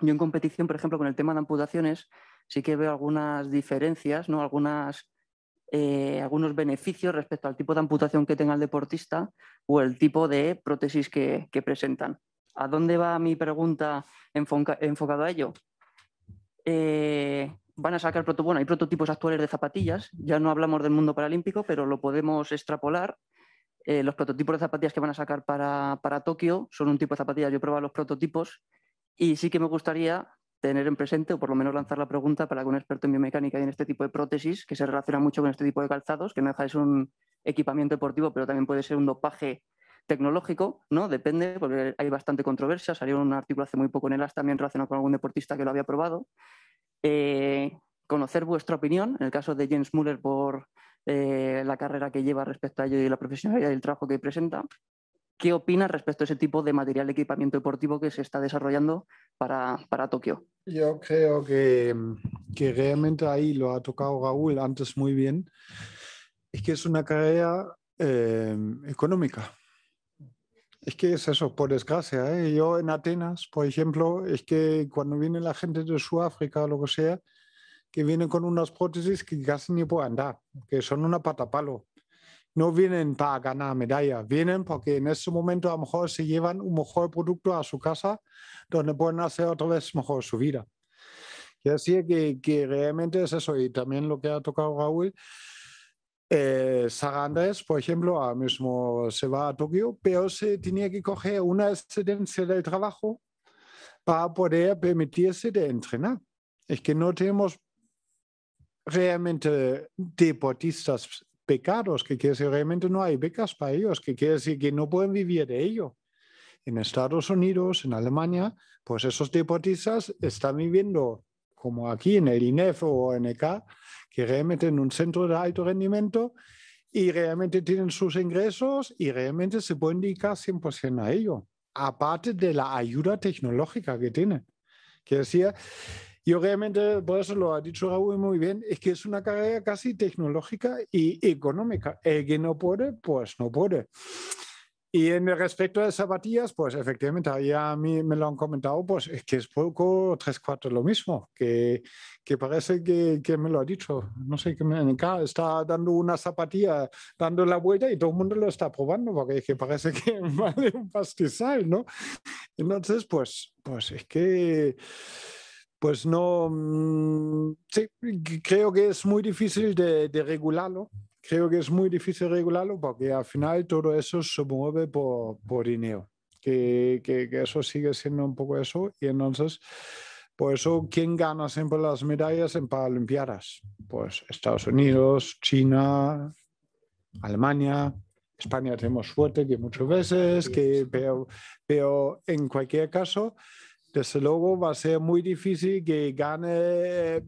yo en competición, por ejemplo, con el tema de amputaciones, sí que veo algunas diferencias, ¿no? algunas, eh, algunos beneficios respecto al tipo de amputación que tenga el deportista o el tipo de prótesis que, presentan. ¿A dónde va mi pregunta enfocada a ello? Eh, van a sacar prototipos, bueno, hay prototipos actuales de zapatillas, ya no hablamos del mundo paralímpico, pero lo podemos extrapolar. Eh, los prototipos de zapatillas que van a sacar para, para Tokio son un tipo de zapatillas, yo he probado los prototipos y sí que me gustaría tener en presente o por lo menos lanzar la pregunta para algún experto en biomecánica y en este tipo de prótesis que se relaciona mucho con este tipo de calzados, que no deja de ser un equipamiento deportivo, pero también puede ser un dopaje tecnológico, ¿no? Depende, porque hay bastante controversia. Salió un artículo hace muy poco en Elas, también relacionado con algún deportista que lo había probado. Eh, conocer vuestra opinión, en el caso de James Muller, por eh, la carrera que lleva respecto a ello y la profesionalidad y el trabajo que presenta. ¿Qué opinas respecto a ese tipo de material de equipamiento deportivo que se está desarrollando para, para Tokio? Yo creo que, que, realmente ahí lo ha tocado Raúl antes muy bien. Es que es una carrera eh, económica. Es que es eso, por desgracia. ¿eh? Yo en Atenas, por ejemplo, es que cuando viene la gente de Sudáfrica o lo que sea, que viene con unas prótesis que casi ni pueden andar, que son una patapalo no vienen para ganar medalla, vienen porque en ese momento a lo mejor se llevan un mejor producto a su casa donde pueden hacer otra vez mejor su vida. Y así que, que realmente es eso. Y también lo que ha tocado Raúl, eh, por ejemplo, ahora mismo se va a Tokio, pero se tenía que coger una excedencia del trabajo para poder permitirse de entrenar. Es que no tenemos realmente deportistas pecaros que quiere decir realmente no hay becas para ellos, que quiere decir que no pueden vivir de ello. En Estados Unidos, en Alemania, pues esos deportistas están viviendo como aquí en el INEF o en ECA, que realmente en un centro de alto rendimiento y realmente tienen sus ingresos y realmente se pueden dedicar 100% a ello, aparte de la ayuda tecnológica que tienen. Quiere decir, y obviamente, por eso lo ha dicho Raúl muy bien, es que es una carrera casi tecnológica y económica. El que no puede, pues no puede. Y en respecto a zapatillas, pues efectivamente, ya a mí me lo han comentado, pues es que es poco tres cuartos lo mismo, que, que parece que, que, me lo ha dicho. No sé, que me está dando una zapatilla, dando la vuelta y todo el mundo lo está probando, porque es que parece que vale un pastizal, ¿no? Entonces, pues, pues es que pues no, mm, sí, creo que es muy difícil de, regularlo. Creo que es muy difícil regularlo porque al final todo eso se mueve por, por dinero, que, eso sigue siendo un poco eso. Y entonces, por eso, ¿quién gana siempre las medallas en Paralimpiadas? Pues Estados Unidos, China, Alemania. España tenemos suerte que muchas veces, que, pero en cualquier caso, desde luego va a ser muy difícil que gane,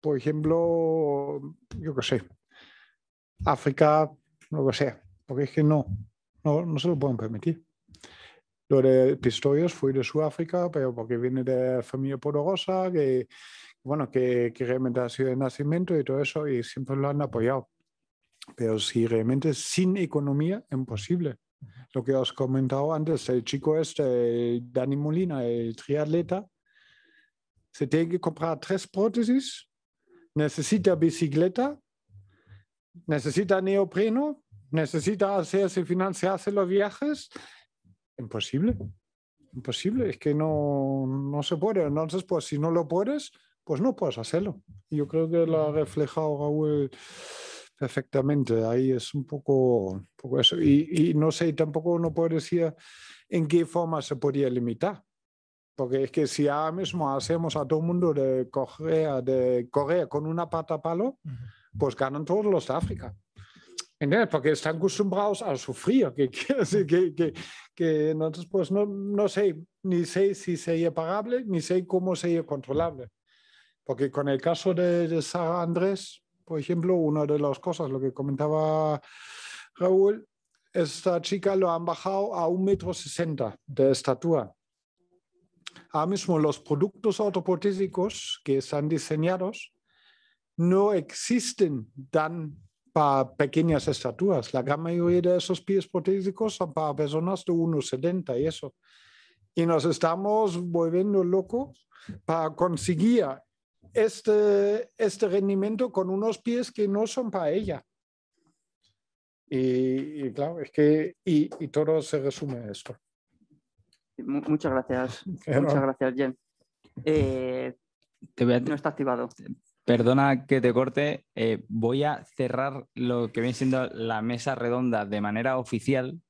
por ejemplo, yo qué sé, África, lo que sea, porque es que no, no, no se lo pueden permitir. Lo de Pistorius fue de Sudáfrica, pero porque viene de familia poderosa, que bueno, que, que realmente ha sido de nacimiento y todo eso, y siempre lo han apoyado. Pero si realmente sin economía, imposible. Lo que os comentado antes, el chico este, Dani Molina, el triatleta, se tiene que comprar tres prótesis, necesita bicicleta, necesita neopreno, necesita hacerse, financiarse los viajes. Imposible, imposible, es que no, no se puede. Entonces, pues si no lo puedes, pues no puedes hacerlo. Yo creo que lo ha reflejado Raúl Perfectamente, ahí es un poco, eso. Y, no sé, tampoco no puedo decir en qué forma se podría limitar. Porque es que si ahora mismo hacemos a todo el mundo de Corea, de Corea con una pata palo, pues ganan todos los de África. ¿Entiendes? Porque están acostumbrados a sufrir. Que, que, que, entonces, pues no, no, sé, ni sé si sería pagable, ni sé cómo sería controlable. Porque con el caso de, de Sara Andrés, por ejemplo, una de las cosas, lo que comentaba Raúl, esta chica lo han bajado a un metro sesenta de estatura. Ahora mismo los productos ortopédicos que están diseñados no existen tan para pequeñas estaturas. La gran mayoría de esos pies protésicos son para personas de 1,70 y eso. Y nos estamos volviendo locos para conseguir este, este rendimiento con unos pies que no son para ella. Y, claro, es que y, todo se resume a esto. Muchas gracias. Muchas gracias, Jen. Eh, no está activado. Perdona que te corte. Eh, voy a cerrar lo que viene siendo la mesa redonda de manera oficial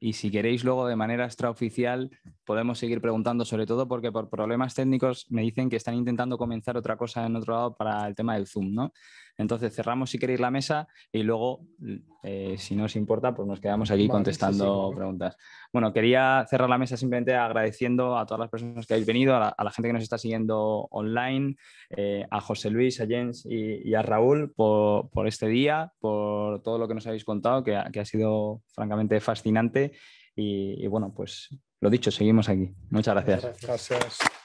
y si queréis, luego de manera extraoficial podemos seguir preguntando, sobre todo porque por problemas técnicos me dicen que están intentando comenzar otra cosa en otro lado para el tema del Zoom, ¿no? Entonces cerramos si queréis la mesa y luego, eh, si no os importa, pues nos quedamos aquí contestando preguntas. Bueno, quería cerrar la mesa simplemente agradeciendo a todas las personas que habéis venido, a la, gente que nos está siguiendo online, eh, a José Luis, a Jens y, a Raúl por, este día, por todo lo que nos habéis contado, que, ha sido francamente fascinante. Y, bueno, pues lo dicho, seguimos aquí. Muchas gracias. Muchas gracias.